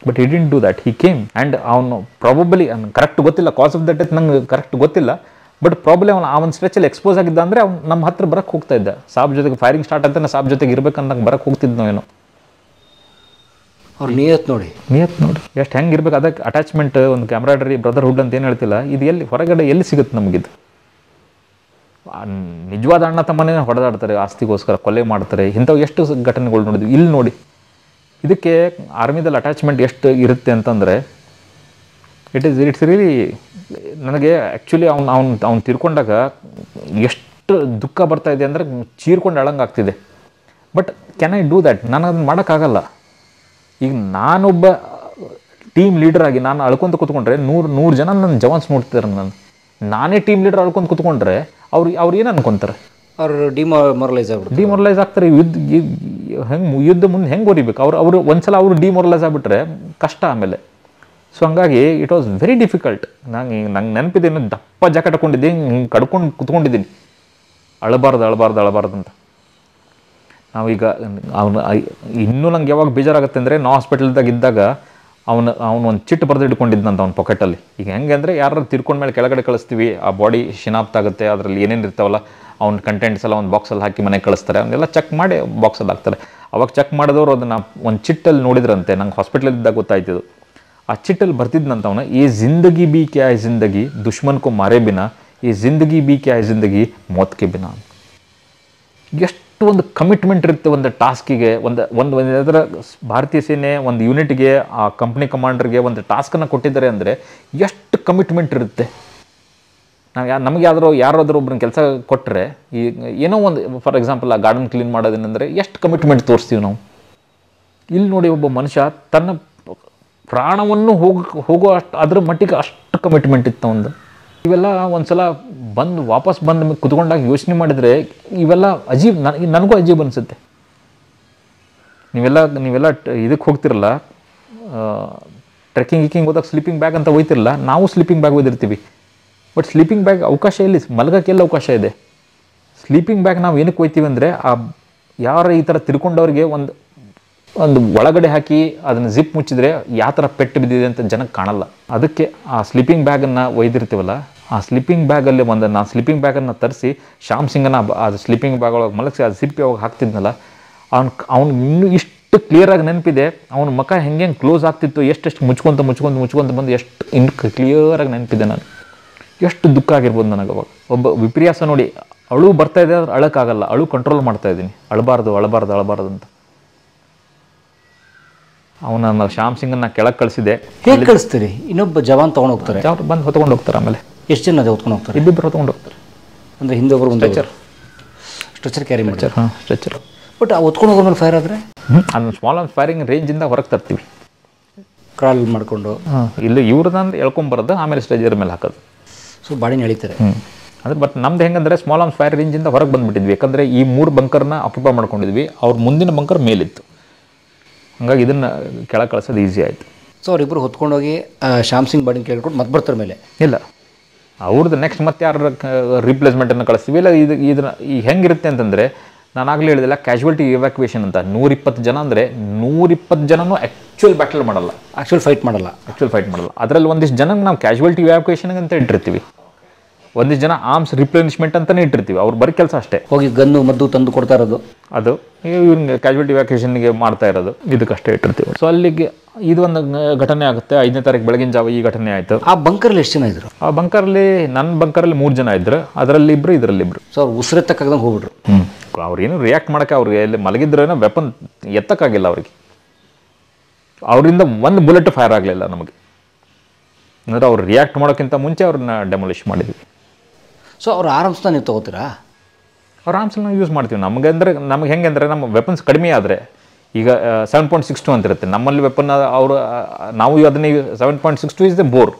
Speaker 1: but he didn't do that he came and ಅವನು ಪ್ರಾಬಬಲಿ ಅವ್ನು ಕರೆಕ್ಟ್ ಗೊತ್ತಿಲ್ಲ ಕಾಸ್ ಆಫ್ ದಟ್ ನಂಗೆ ಕರೆಕ್ಟ್ ಗೊತ್ತಿಲ್ಲ ಬಟ್ ಪ್ರಾಬ್ಲಮ್ ಅವನು ಆ ಒಂದು ಸ್ಟ್ರೆಚಲ್ಲಿ ಎಕ್ಸ್ಪೋಸ್ ಆಗಿದ್ದ ಅಂದರೆ ಅವ್ನು ನಮ್ಮ ಹತ್ರ ಬರಕ್ಕೆ ಹೋಗ್ತಾ ಇದ್ದ ಸಾಬ್ ಜೊತೆಗೆ ಫೈರಿಂಗ್ ಸ್ಟಾರ್ಟ್ ಅಂತ ಸಾಬ್ ಜೊತೆಗೆ ಇರ್ಬೇಕಂದಂಗೆ ಬರಕ್ಕೆ ಹೋಗ್ತಿದ್ನೋ ಏನೋ ಅವ್ರ ನಿಯತ್ ನೋಡಿ ನಿಯತ್ ನೋಡಿ ಎಷ್ಟು ಹೆಂಗೆ ಇರ್ಬೇಕು ಅದಕ್ಕೆ ಅಟ್ಯಾಚ್ಮೆಂಟ್ ಒಂದು ಕ್ಯಾಮ್ರಾಡ್ರಿ ಬ್ರದರ್ಹುಡ್ ಅಂತ ಏನು ಹೇಳ್ತಿಲ್ಲ ಇದು ಎಲ್ಲಿ ಹೊರಗಡೆ ಎಲ್ಲಿ ಸಿಗುತ್ತೆ ನಮಗಿದು ನಿಜವಾದ ಅಣ್ಣ ತಮ್ಮನೇ ಹೊಡೆದಾಡ್ತಾರೆ ಆಸ್ತಿಗೋಸ್ಕರ ಕೊಲೆ ಮಾಡ್ತಾರೆ ಇಂಥವು ಎಷ್ಟು ಘಟನೆಗಳು ನೋಡಿದ್ವಿ ಇಲ್ಲಿ ನೋಡಿ ಇದಕ್ಕೆ ಆರ್ಮಿದಲ್ಲಿ ಅಟ್ಯಾಚ್ಮೆಂಟ್ ಎಷ್ಟು ಇರುತ್ತೆ ಅಂತಂದರೆ ಇಟ್ ಈಸ್ ಇಟ್ಸ್ ರೀಲಿ ನನಗೆ ಆ್ಯಕ್ಚುಲಿ ಅವ್ನು ಅವ್ನು ಅವ್ನು ತಿರ್ಕೊಂಡಾಗ ಎಷ್ಟು ದುಃಖ ಬರ್ತಾ ಇದೆ ಅಂದರೆ ಚೀರ್ಕೊಂಡು ಅಳಂಗಾಗ್ತಿದೆ but can I do that ನಾನು ಅದನ್ನು ಮಾಡೋಕ್ಕಾಗಲ್ಲ ಈಗ ನಾನೊಬ್ಬ ಟೀಮ್ ಲೀಡರ್ ಆಗಿ ನಾನು ಅಳ್ಕೊಂತ ಕೂತ್ಕೊಂಡ್ರೆ ನೂರು ನೂರು ಜನ ನನ್ನ ಜವಾನ್ಸ್ ನೋಡ್ತಿದ್ದಾರೆ ನಾನು ನಾನೇ ಟೀಮ್ ಲೀಡರ್ ಅಳ್ಕೊಂತ ಕೂತ್ಕೊಂಡ್ರೆ ಅವ್ರು ಅವ್ರು ಏನು ಅನ್ಕೊಂತಾರೆ ಅವರು ಡಿಮೊರಲೈಸ್ ಆಗ್ಬಿಟ್ಟು ಡಿಮೊರಲೈಸ್ ಆಗ್ತಾರೆ ಯುದ್ಧ ಹೆಂಗೆ ಯುದ್ಧ ಮುಂದೆ ಹೆಂಗೆ ಓದಿಬೇಕು ಅವ್ರು ಅವರು ಒಂದ್ಸಲ ಅವರು ಡಿಮೊರಲೈಸ್ ಆಗಿಬಿಟ್ರೆ ಕಷ್ಟ ಆಮೇಲೆ ಸೊ ಹಂಗಾಗಿ ಇಟ್ ವಾಸ್ ವೆರಿ ಡಿಫಿಕಲ್ಟ್ ನಾನು ನಂಗೆ ನೆನಪಿದ್ದೇನು ದಪ್ಪ ಜಾಕೆಟ್ ಹಾಕೊಂಡಿದ್ದೀನಿ ಹಿಂಗೆ ಕಡ್ಕೊಂಡು ಕುತ್ಕೊಂಡಿದ್ದೀನಿ ಅಳಬಾರ್ದು ಅಳಬಾರ್ದು ಅಳಬಾರ್ದು ಅಂತ ನಾವೀಗ ಅವನು ಇನ್ನೂ ನಂಗೆ ಯಾವಾಗ ಬೇಜಾರಾಗುತ್ತೆ ಅಂದರೆ ನಾ ಹಾಸ್ಪಿಟಲ್ದಾಗ ಇದ್ದಾಗ ಅವನು ಅವನು ಒಂದು ಚಿಟ್ಟು ಬರೆದು ಇಟ್ಕೊಂಡಿದ್ದಂತ ಅವ್ನ ಪಾಕೆಟಲ್ಲಿ ಈಗ ಹೆಂಗೆ ಅಂದರೆ ಯಾರು ತಿರ್ಕೊಂಡ್ಮೇಲೆ ಕೆಳಗಡೆ ಕಳಿಸ್ತೀವಿ ಆ ಬಾಡಿ ಶಿನಾಪ್ತಾಗುತ್ತೆ ಅದರಲ್ಲಿ ಏನೇನು ಇರ್ತಾವಲ್ಲ ಅವ್ನ ಕಂಟೆಂಟ್ಸ್ ಎಲ್ಲ ಒಂದು ಬಾಕ್ಸಲ್ಲಿ ಹಾಕಿ ಮನೆಗೆ ಕಳಿಸ್ತಾರೆ ಅವನ್ನೆಲ್ಲ ಚೆಕ್ ಮಾಡಿ ಬಾಕ್ಸಲ್ಲಿ ಹಾಕ್ತಾರೆ ಅವಾಗ ಚೆಕ್ ಮಾಡಿದವರು ಅದನ್ನು ಒಂದು ಚಿಟ್ಟಲ್ಲಿ ನೋಡಿದ್ರಂತೆ ನಂಗೆ ಹಾಸ್ಪಿಟ್ಲಲ್ಲಿದ್ದಾಗ ಗೊತ್ತಾಯ್ತಿದ್ದು ಆ ಚಿಟ್ಟಲ್ಲಿ ಅವನು ಈ ಜಿಂದಗಿ ಬಿ ಕ್ಯಾ ಜಿಂದಗಿ ದುಶ್ಮನ್ ಮರೆ ಬಿನ ಈ ಜಿಂದಗಿ ಬಿ ಕ್ಯಾ ಜಿಂದಗಿ ಮೋತ್ಕೆ ಬಿನ ಎಷ್ಟು ಎಷ್ಟು ಒಂದು ಕಮಿಟ್ಮೆಂಟ್ ಇರುತ್ತೆ ಒಂದು ಟಾಸ್ಕಿಗೆ ಒಂದು ಒಂದು ಅದರ ಭಾರತೀಯ ಸೇನೆ ಒಂದು ಯೂನಿಟ್ಗೆ ಆ ಕಂಪ್ನಿ ಕಮಾಂಡರ್ಗೆ ಒಂದು ಟಾಸ್ಕನ್ನು ಕೊಟ್ಟಿದ್ದಾರೆ ಅಂದರೆ ಎಷ್ಟು ಕಮಿಟ್ಮೆಂಟ್ ಇರುತ್ತೆ ನಾವು ನಮಗೆ ಯಾವ್ದಾರು ಯಾರಾದರೂ ಒಬ್ಬರನ್ನ ಕೆಲಸ ಕೊಟ್ಟರೆ ಈ ಏನೋ ಒಂದು ಫಾರ್ ಎಕ್ಸಾಂಪಲ್ ಆ ಗಾರ್ಡನ್ ಕ್ಲೀನ್ ಮಾಡೋದೇನೆಂದರೆ ಎಷ್ಟು ಕಮಿಟ್ಮೆಂಟ್ ತೋರಿಸ್ತೀವಿ ನಾವು ಇಲ್ಲಿ ನೋಡಿ ಒಬ್ಬ ಮನುಷ್ಯ ತನ್ನ ಪ್ರಾಣವನ್ನು ಹೋಗ ಹೋಗೋ ಅಷ್ಟು ಅದ್ರ ಮಟ್ಟಿಗೆ ಅಷ್ಟು ಕಮಿಟ್ಮೆಂಟ್ ಇತ್ತು ಒಂದು ಇವೆಲ್ಲ ಒಂದು ಸಲ ಬಂದು ವಾಪಸ್ ಬಂದ ಕುತ್ಕೊಂಡಾಗ ಯೋಚನೆ ಮಾಡಿದರೆ ಇವೆಲ್ಲ ಅಜೀಬ್ ನನಗೆ ನನಗೂ ಅಜೀಬ್ ಅನಿಸುತ್ತೆ ನೀವೆಲ್ಲ ನೀವೆಲ್ಲ ಇದಕ್ಕೆ ಹೋಗ್ತಿರಲ್ಲ ಟ್ರೆಕ್ಕಿಂಗ್ ಗಿಕ್ಕಿಂಗ್ ಹೋದಾಗ ಸ್ಲೀಪಿಂಗ್ ಬ್ಯಾಗ್ ಅಂತ ಹೋಯ್ತಿರಲ್ಲ ನಾವು ಸ್ಲೀಪಿಂಗ್ ಬ್ಯಾಗ್ ಒಯ್ದಿರ್ತೀವಿ ಬಟ್ ಸ್ಲೀಪಿಂಗ್ ಬ್ಯಾಗ್ ಅವಕಾಶ ಎಲ್ಲಿ ಮಲಗೋಕ್ಕೆಲ್ಲ ಅವಕಾಶ ಇದೆ ಸ್ಲೀಪಿಂಗ್ ಬ್ಯಾಗ್ ನಾವು ಏನಕ್ಕೆ ಹೋಯ್ತೀವಿ ಅಂದರೆ ಆ ಯಾರ ಈ ಥರ ತಿರ್ಕೊಂಡವ್ರಿಗೆ ಒಂದು ಒಂದು ಒಳಗಡೆ ಹಾಕಿ ಅದನ್ನು ಜಿಪ್ ಮುಚ್ಚಿದ್ರೆ ಯಾವ ಥರ ಪೆಟ್ಟು ಬಿದ್ದಿದೆ ಅಂತ ಜನಕ್ಕೆ ಕಾಣಲ್ಲ ಅದಕ್ಕೆ ಆ ಸ್ಲೀಪಿಂಗ್ ಬ್ಯಾಗನ್ನು ಒಯ್ದಿರ್ತೀವಲ್ಲ ಆ ಸ್ಲೀಪಿಂಗ್ ಬ್ಯಾಗಲ್ಲಿ ಒಂದು ನಾನು ಸ್ಲೀಪಿಂಗ್ ಬ್ಯಾಗನ್ನು ತರಿಸಿ ಶ್ಯಾಮ್ ಸಿಂಗನ ಅದು ಸ್ಲೀಪಿಂಗ್ ಬ್ಯಾಗ್ ಒಳಗೆ ಮಲಗಿಸಿ ಅದು ಸಿಪ್ಪಿ ಅವಾಗ ಹಾಕ್ತಿದ್ನಲ್ಲ ಅವ್ನು ಅವ್ನು ಇನ್ನೂ ಇಷ್ಟು ಕ್ಲಿಯರಾಗಿ ನೆನಪಿದೆ ಅವನ ಮುಖ ಹೆಂಗೆ ಹೆಂಗೆ ಕ್ಲೋಸ್ ಆಗ್ತಿತ್ತು ಎಷ್ಟೆಷ್ಟು ಮುಚ್ಕೊತ ಮುಚ್ಕೊಂತ ಮುಚ್ಕೊಂತ ಬಂದು ಎಷ್ಟು ಇನ್ನು ಕ್ಲಿಯರಾಗಿ ನೆನಪಿದೆ ನಾನು ಎಷ್ಟು ದುಃಖ ಆಗಿರ್ಬೋದು ನನಗೆ ಅವಾಗ ಒಬ್ಬ ವಿಪರ್ಯಾಸ ನೋಡಿ ಅಳು ಬರ್ತಾ ಇದೆ ಅಂದ್ರೆ ಅಳಕ್ಕಾಗಲ್ಲ ಅಳು ಕಂಟ್ರೋಲ್ ಮಾಡ್ತಾ ಇದ್ದೀನಿ ಅಳಬಾರ್ದು ಅಳಬಾರ್ದು ಅಳಬಾರ್ದು ಅಂತ ಅವನ ಶ್ಯಾಮ್ ಸಿಂಗನ್ನ ಕೆಳಗೆ ಕಳಿಸಿದೆ ಹೇಗೆ ಕಳಿಸ್ತೀರಿ ಇನ್ನೊಬ್ಬ ಜವಾನ್ ತೊಗೊಂಡು ಹೋಗ್ತಾರೆ ಬಂದು ಹೊತ್ಕೊಂಡು ಹೋಗ್ತಾರೆ ಆಮೇಲೆ ಎಷ್ಟು ಜನ ಅದೇ ಹೊತ್ಕೊಂಡು ಹೋಗ್ತಾರೆ ಇಬ್ಬಿಬ್ಬರು ಹೊತ್ಕೊಂಡು ಹೋಗ್ತಾರೆ ಅಂದರೆ ಹಿಂದೆ ಒಬ್ಬರು ಒಂದು ಸ್ಟ್ರೆಚರ್ ಸ್ಟ್ರೆಚರ್ ಕ್ಯಾರಿ ಮಾಡ್ತಾರೆ ಹಾಂ ಸ್ಟ್ರೆಚರ್ ಬಟ್ ಆ ಹೊತ್ಕೊಂಡು ಹೋಗೋ ಮೇಲೆ ಫೈರ್ ಆದರೆ ಅದನ್ನು ಸ್ಮಾಲ್ ಆನ್ ಫೈರಿಂಗ್ ರೇಂಜಿಂದ ಹೊರಗೆ ತರ್ತೀವಿ ಕ್ರಾಲ್ ಮಾಡಿಕೊಂಡು ಹಾಂ ಇಲ್ಲಿ ಎಳ್ಕೊಂಡು ಬರೋದು ಆಮೇಲೆ ಸ್ಟ್ರೆಜರ್ ಮೇಲೆ ಹಾಕೋದು ಸೊ ಬಾಡಿನ ಎಳಿತಾರೆ ಅದು ಬಟ್ ನಮ್ದು ಹೆಂಗಂದರೆ ಸ್ಮಾಲ್ ಆನ್ ಫೈರ್ ರೇಂಜಿಂದ ಹೊರಗೆ ಬಂದುಬಿಟ್ಟಿದ್ವಿ ಯಾಕಂದರೆ ಈ ಮೂರು ಬಂಕರ್ನ ಅಪ್ಪಾ ಮಾಡ್ಕೊಂಡಿದ್ವಿ ಅವ್ರ ಮುಂದಿನ ಬಂಕರ್ ಮೇಲಿತ್ತು ಹಾಗಾಗಿ ಇದನ್ನು ಕೆಳಗೆ ಕಳಿಸೋದು ಈಸಿ ಆಯಿತು ಸೊ ಅವರಿಬ್ಬರು ಹೊತ್ಕೊಂಡೋಗಿ ಶ್ಯಾಮ್ ಸಿಂಗ್ ಬಾಡಿನ ಕೇಳ್ಕೊಂಡು ಮತ್ತೆ ಬರ್ತಾರೆ ಮೇಲೆ ಇಲ್ಲ ಅವ್ರದ್ದು ನೆಕ್ಸ್ಟ್ ಮತ್ತೆ ಯಾರ ರಿಪ್ಲೇಸ್ಮೆಂಟನ್ನು ಕಳಿಸ್ತೀವಿ ಇಲ್ಲ ಇದು ಇದನ್ನ ಈ ಹೆಂಗಿರುತ್ತೆ ಅಂತಂದರೆ ನಾನು ಆಗಲೇ ಹೇಳಿದಿಲ್ಲ ಕ್ಯಾಶುವಲ್ಟಿ ಇವ್ಯಾಕ್ಯುವೇಷನ್ ಅಂತ ನೂರಿಪ್ಪತ್ತು ಜನ ಅಂದರೆ ನೂರಿಪ್ಪತ್ತು ಜನನೂ ಆ್ಯಕ್ಚುಲ್ ಬ್ಯಾಟಲ್ ಮಾಡಲ್ಲ ಆ್ಯಕ್ಚುಯಲ್ ಫೈಟ್ ಮಾಡಲ್ಲ ಆ್ಯಕ್ಚುಲ್ ಫೈಟ್ ಮಾಡಲ್ಲ ಅದರಲ್ಲಿ ಒಂದಿಷ್ಟು ಜನಕ್ಕೆ ನಾವು ಕ್ಯಾಶುವಲ್ಟಿ ಇವ್ಯಾಕ್ಯುವೇಷನ್ಗೆ ಅಂತ ಇಟ್ಟಿರ್ತೀವಿ ಒಂದಿಷ್ಟು ಜನ ಆರ್ಮ್ಸ್ ರಿಪ್ಲೆನಿಷ್ಮೆಂಟ್ ಅಂತಲೇ ಇಟ್ಟಿರ್ತೀವಿ ಅವ್ರು ಬರೀ ಕೆಲಸ ಅಷ್ಟೇ ಹೋಗಿ ಗನ್ನು ಮದ್ದು ತಂದು ಕೊಡ್ತಾ ಇರೋದು ಅದು ಇವ್ರಿಗೆ ಕ್ಯಾಶುವಲ್ಟಿ ವ್ಯಾಕೇಶನ್ಗೆ ಮಾಡ್ತಾ ಇರೋದು ಇದಕ್ಕಷ್ಟೇ ಇಟ್ಟಿರ್ತೀವಿ ಸೊ ಅಲ್ಲಿಗೆ ಇದು ಒಂದು ಘಟನೆ ಆಗುತ್ತೆ ಐದನೇ ತಾರೀಕು ಬೆಳಗಿನ ಜಾವ ಈ ಘಟನೆ ಆಯಿತು ಆ ಬಂಕರ್ಲಿ ಎಷ್ಟು ಜನ ಇದ್ರು ಆ ಅಲ್ಲಿ ನನ್ನ ಬಂಕರಲ್ಲಿ ಮೂರು ಜನ ಇದ್ರು ಅದರಲ್ಲಿ ಇಬ್ಬರು ಇದರಲ್ಲಿ ಇಬ್ಬರು ಸೊ ಅವ್ರು ಉಸಿರೆತ್ತಕ್ಕಾಗದಂಗೆ ಹೋಗ್ಬಿಟ್ರು ಹ್ಞೂ ಅವ್ರೇನು ರಿಯಾಕ್ಟ್ ಮಾಡೋಕೆ ಅವ್ರಿಗೆ ಎಲ್ಲಿ ಮಲಗಿದ್ರೇನೋ ವೆಪನ್ ಎತ್ತಕ್ಕಾಗಿಲ್ಲ ಅವ್ರಿಗೆ ಅವರಿಂದ ಒಂದು ಬುಲೆಟ್ ಫೈರ್ ಆಗಲಿಲ್ಲ ನಮಗೆ ಅಂದರೆ ಅವ್ರು ರಿಯಾಕ್ಟ್ ಮಾಡೋಕ್ಕಿಂತ ಮುಂಚೆ ಅವ್ರನ್ನ ಡೆಮೊಲಿಷ್ ಮಾಡಿದ್ವಿ ಸೊ ಅವ್ರು ಆರಾಮ್ಸ್ನ ನೀವು ತೊಗೋತೀರಾ ಅವ್ರು ನಾವು ಯೂಸ್ ಮಾಡ್ತೀವಿ ನಮಗೆ ಅಂದರೆ ನಮ್ಗೆ ಹೆಂಗೆ ಅಂದರೆ ನಮ್ಮ ವೆಪನ್ಸ್ ಕಡಿಮೆ ಆದರೆ ಈಗ ಸೆವೆನ್ ಪಾಯಿಂಟ್ ಸಿಕ್ಸ್ ಟು ಅಂತ ಇರುತ್ತೆ ನಮ್ಮಲ್ಲಿ ವೆಪನ್ ಅವರು ನಾವು ಅದನ್ನೇ seven point six two is the bore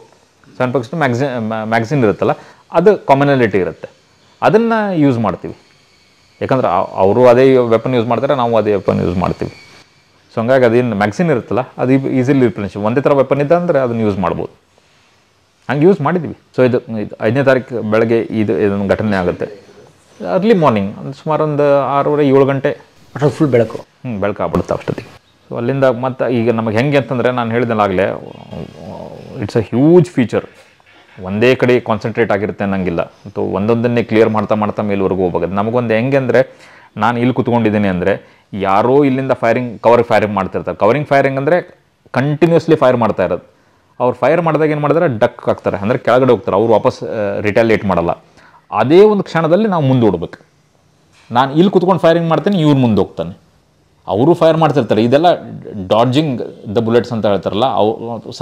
Speaker 1: seven point six two ಮ್ಯಾಗ್ಸಿ ಮ್ಯಾಗ್ಝಿನ್ ಇರುತ್ತಲ್ಲ ಅದು ಕಾಮನಾಲಿಟಿ ಇರುತ್ತೆ ಅದನ್ನು ಯೂಸ್ ಮಾಡ್ತೀವಿ ಯಾಕಂದ್ರೆ ಅವರು ಅದೇ ವೆಪನ್ ಯೂಸ್ ಮಾಡ್ತಾರೆ ನಾವು ಅದೇ ವೆಪನ್ ಯೂಸ್ ಮಾಡ್ತೀವಿ ಸೊ ಹಂಗಾಗಿ ಅದೇನು ಮ್ಯಾಗ್ಸಿನ್ ಇರುತ್ತಲ್ಲ ಅದು ಈಸಿಲಿ ರಿಪ್ಲೇಷ್ ಒಂದೇ ಥರ ವೆಪನ್ ಅಂದರೆ ಅದನ್ನು ಯೂಸ್ ಮಾಡ್ಬೋದು ಹಂಗೆ ಯೂಸ್ ಮಾಡಿದ್ವಿ ಸೊ ಇದು ಇದು ಐದನೇ ತಾರೀಕು ಬೆಳಗ್ಗೆ ಇದು ಇದೊಂದು ಘಟನೆ ಆಗುತ್ತೆ ಅರ್ಲಿ ಮಾರ್ನಿಂಗ್ ಒಂದು ಸುಮಾರು ಒಂದು ಆರೂವರೆ ಏಳು ಗಂಟೆ ಅಷ್ಟು ಫುಲ್ ಬೆಳಕು ಹ್ಞೂ ಬೆಳಕು ಆಗ್ಬಿಡುತ್ತೆ ಅಷ್ಟೊತ್ತಿಗೆ ಸೊ ಅಲ್ಲಿಂದ ಮತ್ತು ಈಗ ನಮಗೆ ಹೆಂಗೆ ಅಂತಂದರೆ ನಾನು ಹೇಳಿದಲ್ಲಾಗಲೇ ಇಟ್ಸ್ ಅ ಹ್ಯೂಜ್ ಫೀಚರ್ ಒಂದೇ ಕಡೆ ಕಾನ್ಸಂಟ್ರೇಟ್ ಆಗಿರುತ್ತೆ ಅನ್ನಂಗಿಲ್ಲ ಅಥವಾ ಒಂದೊಂದನ್ನೇ ಕ್ಲಿಯರ್ ಮಾಡ್ತಾ ಮಾಡ್ತಾ ಮೇಲ್ವರೆಗೂ ಹೋಗೋದು ನಮಗೊಂದು ಹೆಂಗೆ ಅಂದರೆ ನಾನು ಇಲ್ಲಿ ಕುತ್ಕೊಂಡಿದ್ದೀನಿ ಅಂದರೆ ಯಾರೋ ಇಲ್ಲಿಂದ ಫೈರಿಂಗ್ ಕವರ್ ಫೈರಿಂಗ್ ಮಾಡ್ತಿರ್ತಾರೆ ಕವರಿಂಗ್ ಫೈರಿಂಗ್ ಅಂದರೆ ಕಂಟಿನ್ಯೂಸ್ಲಿ ಫೈರ್ ಮಾಡ್ತಾ ಇರೋದು ಅವ್ರು ಫೈರ್ ಮಾಡಿದಾಗ ಏನು ಮಾಡಿದ್ರೆ ಡಕ್ ಹಾಕ್ತಾರೆ ಅಂದರೆ ಕೆಳಗಡೆ ಹೋಗ್ತಾರೆ ಅವ್ರು ವಾಪಸ್ ರಿಟ್ಯಾಲಿಯೇಟ್ ಮಾಡಲ್ಲ ಅದೇ ಒಂದು ಕ್ಷಣದಲ್ಲಿ ನಾವು ಮುಂದೂಡ್ಬೇಕು ನಾನು ಇಲ್ಲಿ ಕುತ್ಕೊಂಡು ಫೈರಿಂಗ್ ಮಾಡ್ತೇನೆ ಇವ್ರು ಮುಂದೆ ಹೋಗ್ತಾನೆ ಅವರು ಫೈರ್ ಮಾಡ್ತಿರ್ತಾರೆ ಇದೆಲ್ಲ ಡಾಡ್ಜಿಂಗ್ ದ ಬುಲೆಟ್ಸ್ ಅಂತ ಹೇಳ್ತಾರಲ್ಲ ಅವು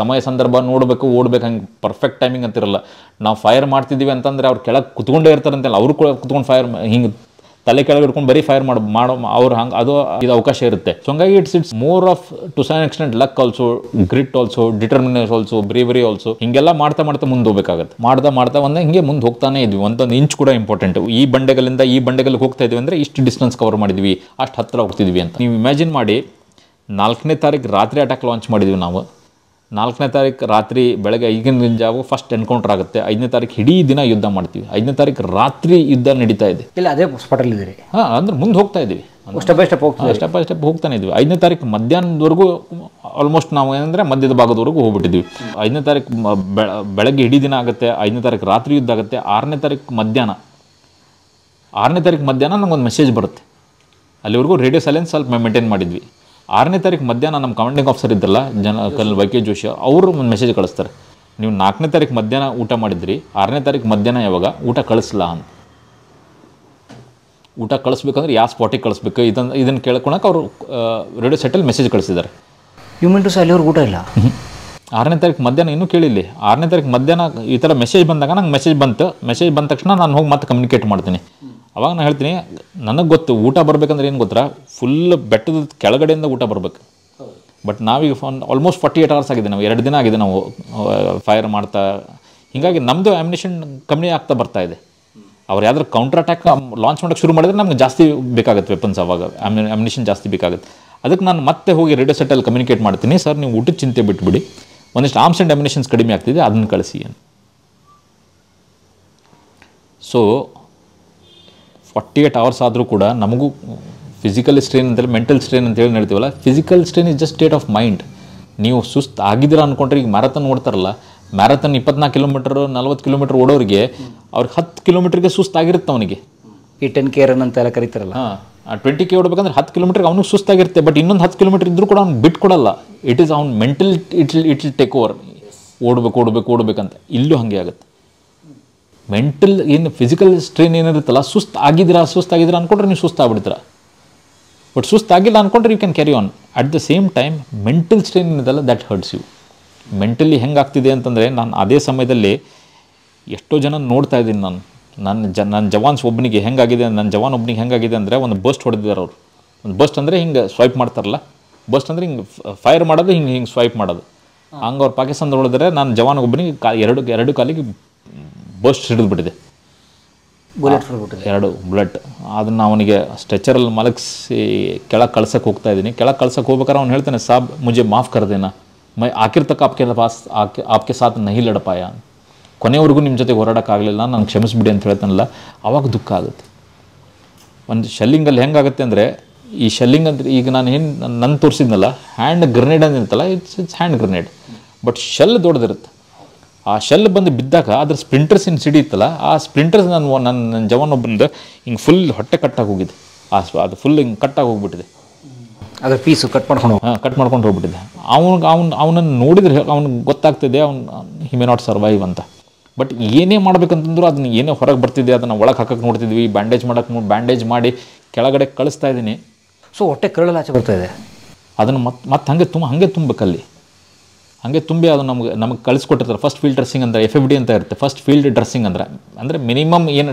Speaker 1: ಸಮಯ ಸಂದರ್ಭ ನೋಡಬೇಕು ಓಡಬೇಕು ಹಂಗೆ ಪರ್ಫೆಕ್ಟ್ ಟೈಮಿಂಗ್ ಅಂತಿರಲ್ಲ ನಾವು ಫೈರ್ ಮಾಡ್ತಿದ್ದೀವಿ ಅಂತಂದರೆ ಅವ್ರು ಕೆಳಗೆ ಕುತ್ಕೊಂಡೇ ಇರ್ತಾರಂತೆಲ್ಲ ಅವರು ಕೂಡ ಕುತ್ಕೊಂಡು ಫೈರ್ ಹಿಂಗೆ ತಲೆ ಕೆಳಗೆ ಇಟ್ಕೊಂಡು ಬರೀ ಫೈರ್ ಮಾಡೋ ಮಾಡೋ ಅವ್ರು ಹಂಗೆ ಅದು ಇದು ಅವಕಾಶ ಇರುತ್ತೆ ಸೊ ಹಂಗಾಗಿ it's it's more of to some extent luck also grit also determination also bravery also ಹಿಂಗೆಲ್ಲ ಮಾಡ್ತಾ ಮಾಡ್ತಾ ಮುಂದೆ ಹೋಗಬೇಕಾಗುತ್ತೆ ಮಾಡ್ತಾ ಮಾಡ್ತಾ ಬಂದ ಹಿಂಗೆ ಮುಂದೆ ಹೋಗ್ತಾನೆ ಇದ್ವಿ ಒಂದೊಂದು ಇಂಚ್ ಕೂಡ ಇಂಪಾರ್ಟೆಂಟ್ ಈ ಬಂಡೆಗಳಿಂದ ಈ ಬಂಡೆಗಳಿಗೆ ಹೋಗ್ತಾ ಇದ್ವಿ ಅಂದರೆ ಇಷ್ಟು ಡಿಸ್ಟೆನ್ಸ್ ಕವರ್ ಮಾಡಿದ್ವಿ ಅಷ್ಟು ಹತ್ತಿರ ಹೋಗ್ತಿದ್ವಿ ಅಂತ ನೀವು ಇಮ್ಯಾಜಿನ್ ಮಾಡಿ ನಾಲ್ಕನೇ ತಾರೀಕು ರಾತ್ರಿ ಅಟ್ಯಾಕ್ ಲಾಂಚ್ ಮಾಡಿದ್ವಿ ನಾವು ನಾಲ್ಕನೇ ತಾರೀಕು ರಾತ್ರಿ ಬೆಳಗ್ಗೆ ಈಗಿನ ಜಾವ ಫಸ್ಟ್ ಎನ್ಕೌಂಟರ್ ಆಗುತ್ತೆ ಐದನೇ ತಾರೀಕು ಇಡೀ ದಿನ ಯುದ್ಧ ಮಾಡ್ತೀವಿ ಐದನೇ ತಾರೀಕು ರಾತ್ರಿ ಯುದ್ಧ ನಡೀತಾ ಇದೆ ಇಲ್ಲ ಅದೇ ಇದ್ದೀರಿ ಹಾಂ ಅಂದ್ರೆ ಮುಂದೆ ಹೋಗ್ತಾ ಇದ್ದೀವಿ ಸ್ಟೆಪ್ ಬೈ ಸ್ಟೆಪ್ ಹೋಗ್ತೀವಿ ಸ್ಟೆಪ್ ಬೈ ಸ್ಟೆಪ್ ಹೋಗ್ತಾನೆ ಇದ್ವಿ ಐದನೇ ತಾರೀಕು ಮಧ್ಯಾಹ್ನದವರೆಗೂ ಆಲ್ಮೋಸ್ಟ್ ನಾವು ಏನಂದರೆ ಮಧ್ಯದ ಭಾಗದವರೆಗೂ ಹೋಗ್ಬಿಟ್ಟಿದ್ವಿ ಐದನೇ ತಾರೀಕು ಬೆಳಗ್ಗೆ ಇಡೀ ದಿನ ಆಗುತ್ತೆ ಐದನೇ ತಾರೀಕು ರಾತ್ರಿ ಯುದ್ಧ ಆಗುತ್ತೆ ಆರನೇ ತಾರೀಕು ಮಧ್ಯಾಹ್ನ ಆರನೇ ತಾರೀಕು ಮಧ್ಯಾಹ್ನ ನಮಗೊಂದು ಮೆಸೇಜ್ ಬರುತ್ತೆ ಅಲ್ಲಿವರೆಗೂ ರೇಡಿಯೋ ಸೈಲೆನ್ಸ್ ಸ್ವಲ್ಪ ಮೇಂಟೈನ್ ಮಾಡಿದ್ವಿ ಆರನೇ ತಾರೀಕು ಮಧ್ಯಾಹ್ನ ನಮ್ಮ ಕಮಾಂಡಿಂಗ್ ಆಫೀಸರ್ ಇದ್ದಲ್ಲ ಜನ ಕಲ್ ವೈ ಕೆ ಜೋಶಿ ಅವರು ಒಂದು ಮೆಸೇಜ್ ಕಳಿಸ್ತಾರೆ ನೀವು ನಾಲ್ಕನೇ ತಾರೀಕು ಮಧ್ಯಾಹ್ನ ಊಟ ಮಾಡಿದ್ರಿ ಆರನೇ ತಾರೀಕು ಮಧ್ಯಾಹ್ನ ಯಾವಾಗ ಊಟ ಕಳಿಸಲ್ಲ ಅಂತ ಊಟ ಕಳಿಸ್ಬೇಕಂದ್ರೆ ಯಾವ ಸ್ಪಾಟಿಗೆ ಕಳಿಸ್ಬೇಕು ಇದನ್ನು ಇದನ್ನು ಕೇಳ್ಕೊಳಕ್ಕೆ ಅವರು ರೇಡಿಯೋ ಸೆಟ್ಟಲ್ಲಿ ಮೆಸೇಜ್ ಕಳಿಸಿದ್ದಾರೆ ಹ್ಯೂಮನ್ ಟು ಅಲ್ಲಿವ್ರಿಗೆ ಊಟ ಇಲ್ಲ ಆರನೇ ತಾರೀಕು ಮಧ್ಯಾಹ್ನ ಇನ್ನೂ ಕೇಳಿಲ್ಲ ಆರನೇ ತಾರೀಕು ಮಧ್ಯಾಹ್ನ ಈ ಥರ ಮೆಸೇಜ್ ಬಂದಾಗ ನಂಗೆ ಮೆಸೇಜ್ ಬಂತು ಮೆಸೇಜ್ ಬಂದ ತಕ್ಷಣ ನಾನು ಹೋಗಿ ಮತ್ತೆ ಕಮ್ಯುನಿಕೇಟ್ ಮಾಡ್ತೀನಿ ಅವಾಗ ನಾನು ಹೇಳ್ತೀನಿ ನನಗೆ ಗೊತ್ತು ಊಟ ಬರಬೇಕಂದ್ರೆ ಏನು ಗೊತ್ತಾ ಫುಲ್ ಬೆಟ್ಟದ ಕೆಳಗಡೆಯಿಂದ ಊಟ ಬರಬೇಕು ಬಟ್ ನಾವೀಗ phone almost forty eight hours ಆಗಿದೆ ನಾವು ಎರಡು ದಿನ ಆಗಿದೆ ನಾವು ಫೈರ್ ಮಾಡ್ತಾ ಹೀಗಾಗಿ ನಮ್ಮದು ಆ್ಯಮಿನೇಷನ್ ಕಮ್ಮಿ ಆಗ್ತಾ ಬರ್ತಾ ಇದೆ ಅವ್ರು ಯಾವ್ದಾದ್ರು ಕೌಂಟರ್ ಅಟ್ಯಾಕ್ ಲಾಂಚ್ ಮಾಡೋಕ್ಕೆ ಶುರು ಮಾಡಿದ್ರೆ ನಮ್ಗೆ ಜಾಸ್ತಿ ಬೇಕಾಗುತ್ತೆ ವೆಪನ್ಸ್ ಅವಾಗ ಅಮಿನೇಷನ್ ಜಾಸ್ತಿ ಬೇಕಾಗುತ್ತೆ ಅದಕ್ಕೆ ನಾನು ಮತ್ತೆ ಹೋಗಿ ರೇಡಿಯೋ ಸೆಟಲ್ಲಿ ಕಮ್ಯುನಿಕೇಟ್ ಮಾಡ್ತೀನಿ ಸರ್ ನೀವು ಊಟದ ಚಿಂತೆ ಬಿಟ್ಬಿಡಿ ಒಂದಿಷ್ಟು ಆರ್ಮ್ಸ್ ಆ್ಯಂಡ್ ಅಮಿನೇಷನ್ಸ್ ಕಡಿಮೆ ಆಗ್ತಿದೆ ಅದನ್ನು ಕಳಿಸಿ ಏನು ಸೊ ಫಾರ್ಟಿ ಏಟ್ ಅವರ್ಸ್ ಆದರೂ ಕೂಡ ನಮಗೂ ಫಿಸಿಕಲ್ ಸ್ಟ್ರೈನ್ ಅಂತೇಳಿ ಮೆಂಟಲ್ ಸ್ಟ್ರೈನ್ ಅಂತೇಳಿ ಹೇಳ್ತೀವಲ್ಲ physical strain is just state of mind ನೀವು ಸುಸ್ತು ಆಗಿದ್ರೆ ಅಂದ್ಕೊಂಡ್ರೆ ಈಗ ಮ್ಯಾರಥಾನ್ ಓಡ್ತಾರಲ್ಲ ಮ್ಯಾರಥಾನ್ ಇಪ್ಪತ್ನಾಲ್ಕು ಕಿಲೋಮೀಟರ್ ನಲ್ವತ್ತು ಕಿಲೋಮೀಟರ್ ಓಡೋರಿಗೆ ಅವ್ರಿಗೆ ಹತ್ತು ಕಿಲೋಮೀಟ್ರಿಗೆ ಸುಸ್ತಾಗಿರುತ್ತೆ ಅವನಿಗೆ ಈ ಟೆನ್ ಕೆ ರನ್ ಅಂತೆಲ್ಲ ಕರೀತಾರಲ್ಲ ಹಾಂ ಟ್ವೆಂಟಿ ಕೆ ಓಡಬೇಕಂದ್ರೆ ಹತ್ತು ಕಿಲೋಮೀಟ್ರಿಗೆ ಅವನಿಗೆ ಸುಸ್ತಾಗಿರುತ್ತೆ ಬಟ್ ಇನ್ನೊಂದು ಹತ್ತು ಕಿಲೋಮೀಟರ್ ಇದ್ದರೂ ಕೂಡ ಅವ್ನು ಬಿಟ್ಕೊಡಲ್ಲ ಇಟ್ ಈಸ್ ಅವ್ನು mental it it take over ಓಡಬೇಕು ಓಡಬೇಕು ಓಡಬೇಕಂತ ಇಲ್ಲೂ ಹಾಗೆ ಆಗುತ್ತೆ ಮೆಂಟಲ್ ಏನು ಫಿಸಿಕಲ್ ಸ್ಟ್ರೈನ್ ಏನಿರುತ್ತಲ್ಲ ಸುಸ್ತು ಆಗಿದ್ದೀರಾ ಸುಸ್ತಾಗಿದ್ದೀರಾ ಅಂದ್ಕೊಂಡ್ರೆ ನೀವು ಸುಸ್ತಾಗ್ಬಿಡ್ತೀರ ಬಟ್ ಸುಸ್ತಾಗಿಲ್ಲ ಅಂದ್ಕೊಂಡ್ರೆ you can carry on at the same time mental strain ಏನಿದೆಲ್ಲ ದಟ್ ಹರ್ಟ್ಸ್ ಯು ಮೆಂಟಲಿ ಹೆಂಗಾಗ್ತಿದೆ ಅಂತಂದರೆ ನಾನು ಅದೇ ಸಮಯದಲ್ಲಿ ಎಷ್ಟೋ ಜನ ನೋಡ್ತಾ ಇದ್ದೀನಿ ನಾನು ನನ್ನ ಜ ನನ್ನ ಜವಾನ್ಸ್ ಒಬ್ಬನಿಗೆ ಹೆಂಗಾಗಿದೆ ನನ್ನ ಜವಾನ್ ಒಬ್ಬನಿಗೆ ಹೆಂಗಾಗಿದೆ ಅಂದರೆ ಒಂದು ಬಸ್ಟ್ ಹೊಡೆದಿದ್ದಾರೆ ಅವರು ಒಂದು ಬಸ್ಟ್ ಅಂದರೆ ಹಿಂಗೆ ಸ್ವೈಪ್ ಮಾಡ್ತಾರಲ್ಲ ಬಸ್ಟ್ ಅಂದರೆ ಹಿಂಗೆ ಫೈರ್ ಮಾಡೋದು ಹಿಂಗೆ ಹಿಂಗೆ ಸ್ವೈಪ್ ಮಾಡೋದು ಹಂಗೆ ಅವ್ರು ಪಾಕಿಸ್ತಾನದ ಹೊಡೆದ್ರೆ ನಾನು ಜವಾನ್ ಒಬ್ಬನಿಗೆ ಕಾ ಎರಡು ಎರಡು ಕಾಲಿಗೆ ಬಸ್ಟ್ ಹಿಡಿದ್ಬಿಟ್ಟಿದೆ ಬುಲೆಟ್ ಎರಡು ಬುಲೆಟ್ ಅದನ್ನು ಅವನಿಗೆ ಸ್ಟ್ರೆಚರಲ್ಲಿ ಮಲಗಿಸಿ ಕೆಳಗೆ ಕಳ್ಸಕ್ಕೆ ಹೋಗ್ತಾ ಇದ್ದೀನಿ ಕೆಳಗೆ ಕಳ್ಸಕ್ಕೆ ಹೋಗ್ಬೇಕಾದ್ರೆ ಅವ್ನು ಹೇಳ್ತಾನೆ ಸಾಬ್ ಮುಂಜೆ ಮಾಫ್ ಕರೆದೇನಾ ಮೈ ಆಕಿರ್ ತಕ್ಕ ಆಪ್ಕೆ ಪಾಸ್ ಆಕೆ ಆಪ್ಕೆ ಸಾಥ್ ನಹಿ ಲಡಪಾಯ ಕೊನೆವರೆಗೂ ನಿಮ್ಮ ಜೊತೆಗೆ ಹೋರಾಡೋಕ್ಕಾಗಲಿಲ್ಲ ನಾನು ಕ್ಷಮಿಸ್ಬಿಡಿ ಅಂತ ಹೇಳ್ತಾನಲ್ಲ ಅವಾಗ ದುಃಖ ಆಗುತ್ತೆ ಒಂದು ಶೆಲ್ಲಿಂಗಲ್ಲಿ ಹೆಂಗಾಗುತ್ತೆ ಅಂದರೆ ಈ ಶೆಲ್ಲಿಂಗ್ ಅಂದರೆ ಈಗ ನಾನು ಏನು ನನ್ನ ತೋರಿಸಿದ್ನಲ್ಲ ಹ್ಯಾಂಡ್ ಗ್ರನೇಡ್ ಅಂದಿರುತ್ತಲ್ಲ it's it's hand grenade but shell ದೊಡ್ಡದಿರುತ್ತೆ ಆ ಶೆಲ್ ಬಂದು ಬಿದ್ದಾಗ ಅದ್ರ ಸ್ಪ್ರಿಂಟರ್ಸ್ ಏನು ಸಿಡಿಯುತ್ತಲ್ಲ ಆ ಸ್ಪ್ರಿಂಟರ್ಸ್ ನಾನು ನನ್ನ ನನ್ನ ಜವಾನೊಬ್ಬನಿಂದ ಹಿಂಗೆ ಫುಲ್ ಹೊಟ್ಟೆ ಕಟ್ಟಾಗಿ ಹೋಗಿದ್ದೆ ಆ ಅದು ಫುಲ್ ಹಿಂಗೆ ಕಟ್ಟಾಗಿ ಹೋಗ್ಬಿಟ್ಟಿದೆ ಅದ್ರ ಪೀಸು ಕಟ್ ಮಾಡ್ಕೊಂಡು ಹಾಂ ಕಟ್ ಮಾಡ್ಕೊಂಡು ಹೋಗ್ಬಿಟ್ಟಿದೆ ಅವ್ನಿಗೆ ಅವ್ನು ಅವನನ್ನು ನೋಡಿದ್ರೆ ಅವ್ನಿಗೆ ಗೊತ್ತಾಗ್ತಿದೆ ಅವ್ನು ಹಿ ಮೇ ನಾಟ್ ಸರ್ವೈವ್ ಅಂತ ಬಟ್ ಏನೇ ಮಾಡ್ಬೇಕಂತಂದ್ರೂ ಅದನ್ನ ಏನೇ ಹೊರಗೆ ಬರ್ತಿದೆ ಅದನ್ನು ಒಳಗೆ ಹಾಕಕ್ಕೆ ನೋಡ್ತಿದ್ವಿ ಬ್ಯಾಂಡೇಜ್ ನೋಡಿ ಬ್ಯಾಂಡೇಜ್ ಮಾಡಿ ಕೆಳಗಡೆ ಕಳಿಸ್ತಾ ಇದ್ದೀನಿ ಸೊ ಹೊಟ್ಟೆ ಕರಳಲ್ಲಿ ಆಚೆ ಬರ್ತಾ ಇದೆ ಅದನ್ನು ಮತ್ತೆ ಮತ್ತೆ ಹಾಗೆ ತುಂಬ ಹಾಗೆ ತುಂಬಬೇಕಲ್ಲಿ ಹಾಗೆ ತುಂಬಿ ಅದು ನಮ್ಗೆ ನಮಗೆ ಕಳಿಸ್ಕೊಟ್ಟಿರ್ತಾರೆ ಫಸ್ಟ್ ಫೀಲ್ಡ್ ಡ್ರೆಸ್ಸಿಂಗ್ ಅಂದರೆ ಎಫ್ ಎಫ್ ಡಿ ಅಂತ ಇರುತ್ತೆ ಫಸ್ಟ್ ಫೀಲ್ಡ್ ಡ್ರೆಸ್ಸಿಂಗ್ ಅಂದರೆ ಅಂದರೆ ಮಿನಿಮಮ್ ಏನು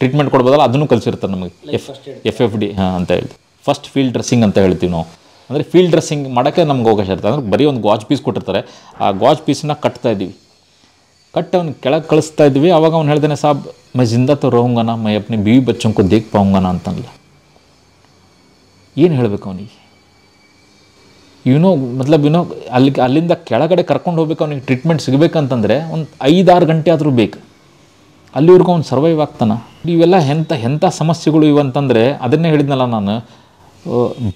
Speaker 1: ಟ್ರೀಟ್ಮೆಂಟ್ ಕೊಡ್ಬೋದಲ್ಲ ಅದನ್ನು ಕಲಿಸಿರ್ತಾರೆ ನಮಗೆ ಎಫ್ ಎಫ್ ಎಫ್ ಡಿ ಹಾಂ ಅಂತ ಹೇಳಿ ಫಸ್ಟ್ ಫೀಲ್ಡ್ ಡ್ರೆಸ್ಸಿಂಗ್ ಅಂತ ಹೇಳ್ತೀವಿ ನಾವು ಅಂದರೆ ಫೀಲ್ಡ್ ಡ್ರೆಸ್ಸಿಂಗ್ ಮಾಡೋಕ್ಕೆ ನಮ್ಗೆ ಅವಕಾಶ ಇರ್ತದೆ ಅಂದರೆ ಬರೀ ಒಂದು ಗಾಜ್ ಪೀಸ್ ಕೊಟ್ಟಿರ್ತಾರೆ ಆ ಗಾಜ್ ಪೀಸನ್ನ ಕಟ್ತಾ ಇದ್ದೀವಿ ಕಟ್ ಅವ್ನು ಕೆಳಗೆ ಕಳಿಸ್ತಾ ಇದ್ವಿ ಅವಾಗ ಅವ್ನು ಹೇಳ್ತಾನೆ ಸಾಬ್ ಮೈ ಜಿಂದಾತು ತೋ ಮೈ ಅಪ್ನಿ ಬೀವಿ ಬಚ್ಚಂಕು ದೇಖ್ ಪಾವಂಗನ ಅಂತಂದ್ಲ ಏನು ಹೇಳಬೇಕು ಅವನಿಗೆ ಯುನೋ ಮತ್ಲಬ್ ಯುನೋ ಅಲ್ಲಿಗೆ ಅಲ್ಲಿಂದ ಕೆಳಗಡೆ ಕರ್ಕೊಂಡು ಹೋಗ್ಬೇಕು ಅವ್ನಿಗೆ ಟ್ರೀಟ್ಮೆಂಟ್ ಸಿಗಬೇಕಂತಂದರೆ ಒಂದು ಐದಾರು ಗಂಟೆ ಆದರೂ ಬೇಕು ಅಲ್ಲಿವರೆಗೂ ಅವ್ನು ಸರ್ವೈವ್ ಆಗ್ತಾನೆ ಇವೆಲ್ಲ ಎಂಥ ಎಂಥ ಸಮಸ್ಯೆಗಳು ಇವಂತಂದರೆ ಅದನ್ನೇ ಹೇಳಿದ್ನಲ್ಲ ನಾನು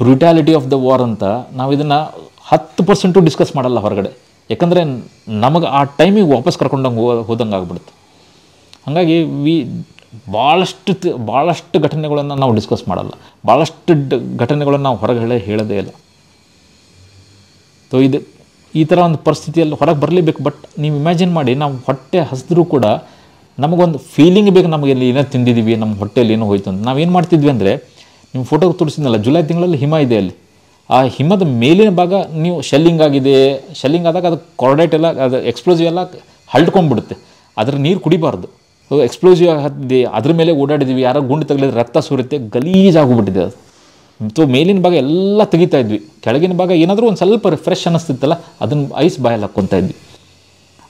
Speaker 1: ಬ್ರೂಟ್ಯಾಲಿಟಿ ಆಫ್ ದ ವಾರ್ ಅಂತ ನಾವು ಇದನ್ನು ಹತ್ತು ಪರ್ಸೆಂಟು ಡಿಸ್ಕಸ್ ಮಾಡಲ್ಲ ಹೊರಗಡೆ ಯಾಕಂದರೆ ನಮಗೆ ಆ ಟೈಮಿಗೆ ವಾಪಸ್ ಕರ್ಕೊಂಡಂಗೆ ಹೋ ಹೋದಂಗೆ ಆಗ್ಬಿಡ್ತು ಹಾಗಾಗಿ ವಿ ಭಾಳಷ್ಟು ಭಾಳಷ್ಟು ಘಟನೆಗಳನ್ನು ನಾವು ಡಿಸ್ಕಸ್ ಮಾಡಲ್ಲ ಭಾಳಷ್ಟು ಘಟನೆಗಳನ್ನು ನಾವು ಹೊರಗಡೆ ಹೇಳೋದೇ ಇಲ್ಲ ಸೊ ಇದು ಈ ಥರ ಒಂದು ಪರಿಸ್ಥಿತಿಯಲ್ಲಿ ಹೊರಗೆ ಬರಲೇಬೇಕು ಬಟ್ ನೀವು ಇಮ್ಯಾಜಿನ್ ಮಾಡಿ ನಾವು ಹೊಟ್ಟೆ ಹಸಿದ್ರೂ ಕೂಡ ನಮಗೊಂದು ಫೀಲಿಂಗ್ ಬೇಕು ನಮಗೆ ಇಲ್ಲಿ ಏನೋ ತಿಂದಿದ್ದೀವಿ ನಮ್ಮ ಹೊಟ್ಟೆಯಲ್ಲಿ ಏನೋ ಹೋಯ್ತು ಅಂತ ನಾವೇನು ಮಾಡ್ತಿದ್ವಿ ಅಂದರೆ ನಿಮ್ಮ ಫೋಟೋ ತೋರಿಸಿದ್ನಲ್ಲ ಜುಲೈ ತಿಂಗಳಲ್ಲಿ ಹಿಮ ಇದೆ ಅಲ್ಲಿ ಆ ಹಿಮದ ಮೇಲಿನ ಭಾಗ ನೀವು ಶೆಲ್ಲಿಂಗ್ ಆಗಿದೆ ಶೆಲ್ಲಿಂಗ್ ಆದಾಗ ಅದು ಕಾರ್ಡೇಟ್ ಎಲ್ಲ ಅದು ಎಕ್ಸ್ಪ್ಲೋಸಿವ್ ಎಲ್ಲ ಹಳ್ಕೊಂಡ್ಬಿಡುತ್ತೆ ಅದರ ನೀರು ಕುಡಿಬಾರ್ದು ಎಕ್ಸ್ಪ್ಲೋಸಿವ್ ಹತ್ತಿದೆ ಅದ್ರ ಮೇಲೆ ಓಡಾಡಿದ್ದೀವಿ ಯಾರೋ ಗುಂಡು ತಗಲಿದ್ರೆ ರಕ್ತ ಸುರುತ್ತೆ ಗಲೀಜಾಗ್ಬಿಟ್ಟಿದೆ ಅದು ಸೊ ಮೇಲಿನ ಭಾಗ ಎಲ್ಲ ತೆಗಿತಾ ಇದ್ವಿ ಕೆಳಗಿನ ಭಾಗ ಏನಾದರೂ ಒಂದು ಸ್ವಲ್ಪ ರಿಫ್ರೆಶ್ ಅನ್ನಿಸ್ತಿತ್ತಲ್ಲ ಅದನ್ನು ಐಸ್ ಬಾಯಲ್ಲಿ ಹಾಕ್ಕೊತಾ ಇದ್ವಿ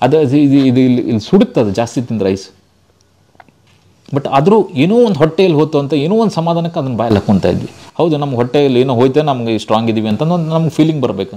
Speaker 1: ಅದು ಇದು ಇದು ಇಲ್ಲಿ ಇಲ್ಲಿ ಸುಡುತ್ತದೆ ಅದು ಜಾಸ್ತಿ ತಿಂದರೆ ಐಸ್ ಬಟ್ ಆದರೂ ಏನೋ ಒಂದು ಹೊಟ್ಟೆಯಲ್ಲಿ ಹೋಯ್ತು ಅಂತ ಏನೋ ಒಂದು ಸಮಾಧಾನಕ್ಕೆ ಅದನ್ನು ಬಾಯಲ್ಲಿ ಹಾಕ್ಕೊತಾ ಇದ್ವಿ ಹೌದು ನಮ್ಮ ಹೊಟ್ಟೆಯಲ್ಲಿ ಏನೋ ಹೋಯ್ತೆ ನಮಗೆ ಸ್ಟ್ರಾಂಗ್ ಇದ್ದೀವಿ ಅಂತಂದು ನಮ್ಗೆ ಫೀಲಿಂಗ್ ಬರಬೇಕು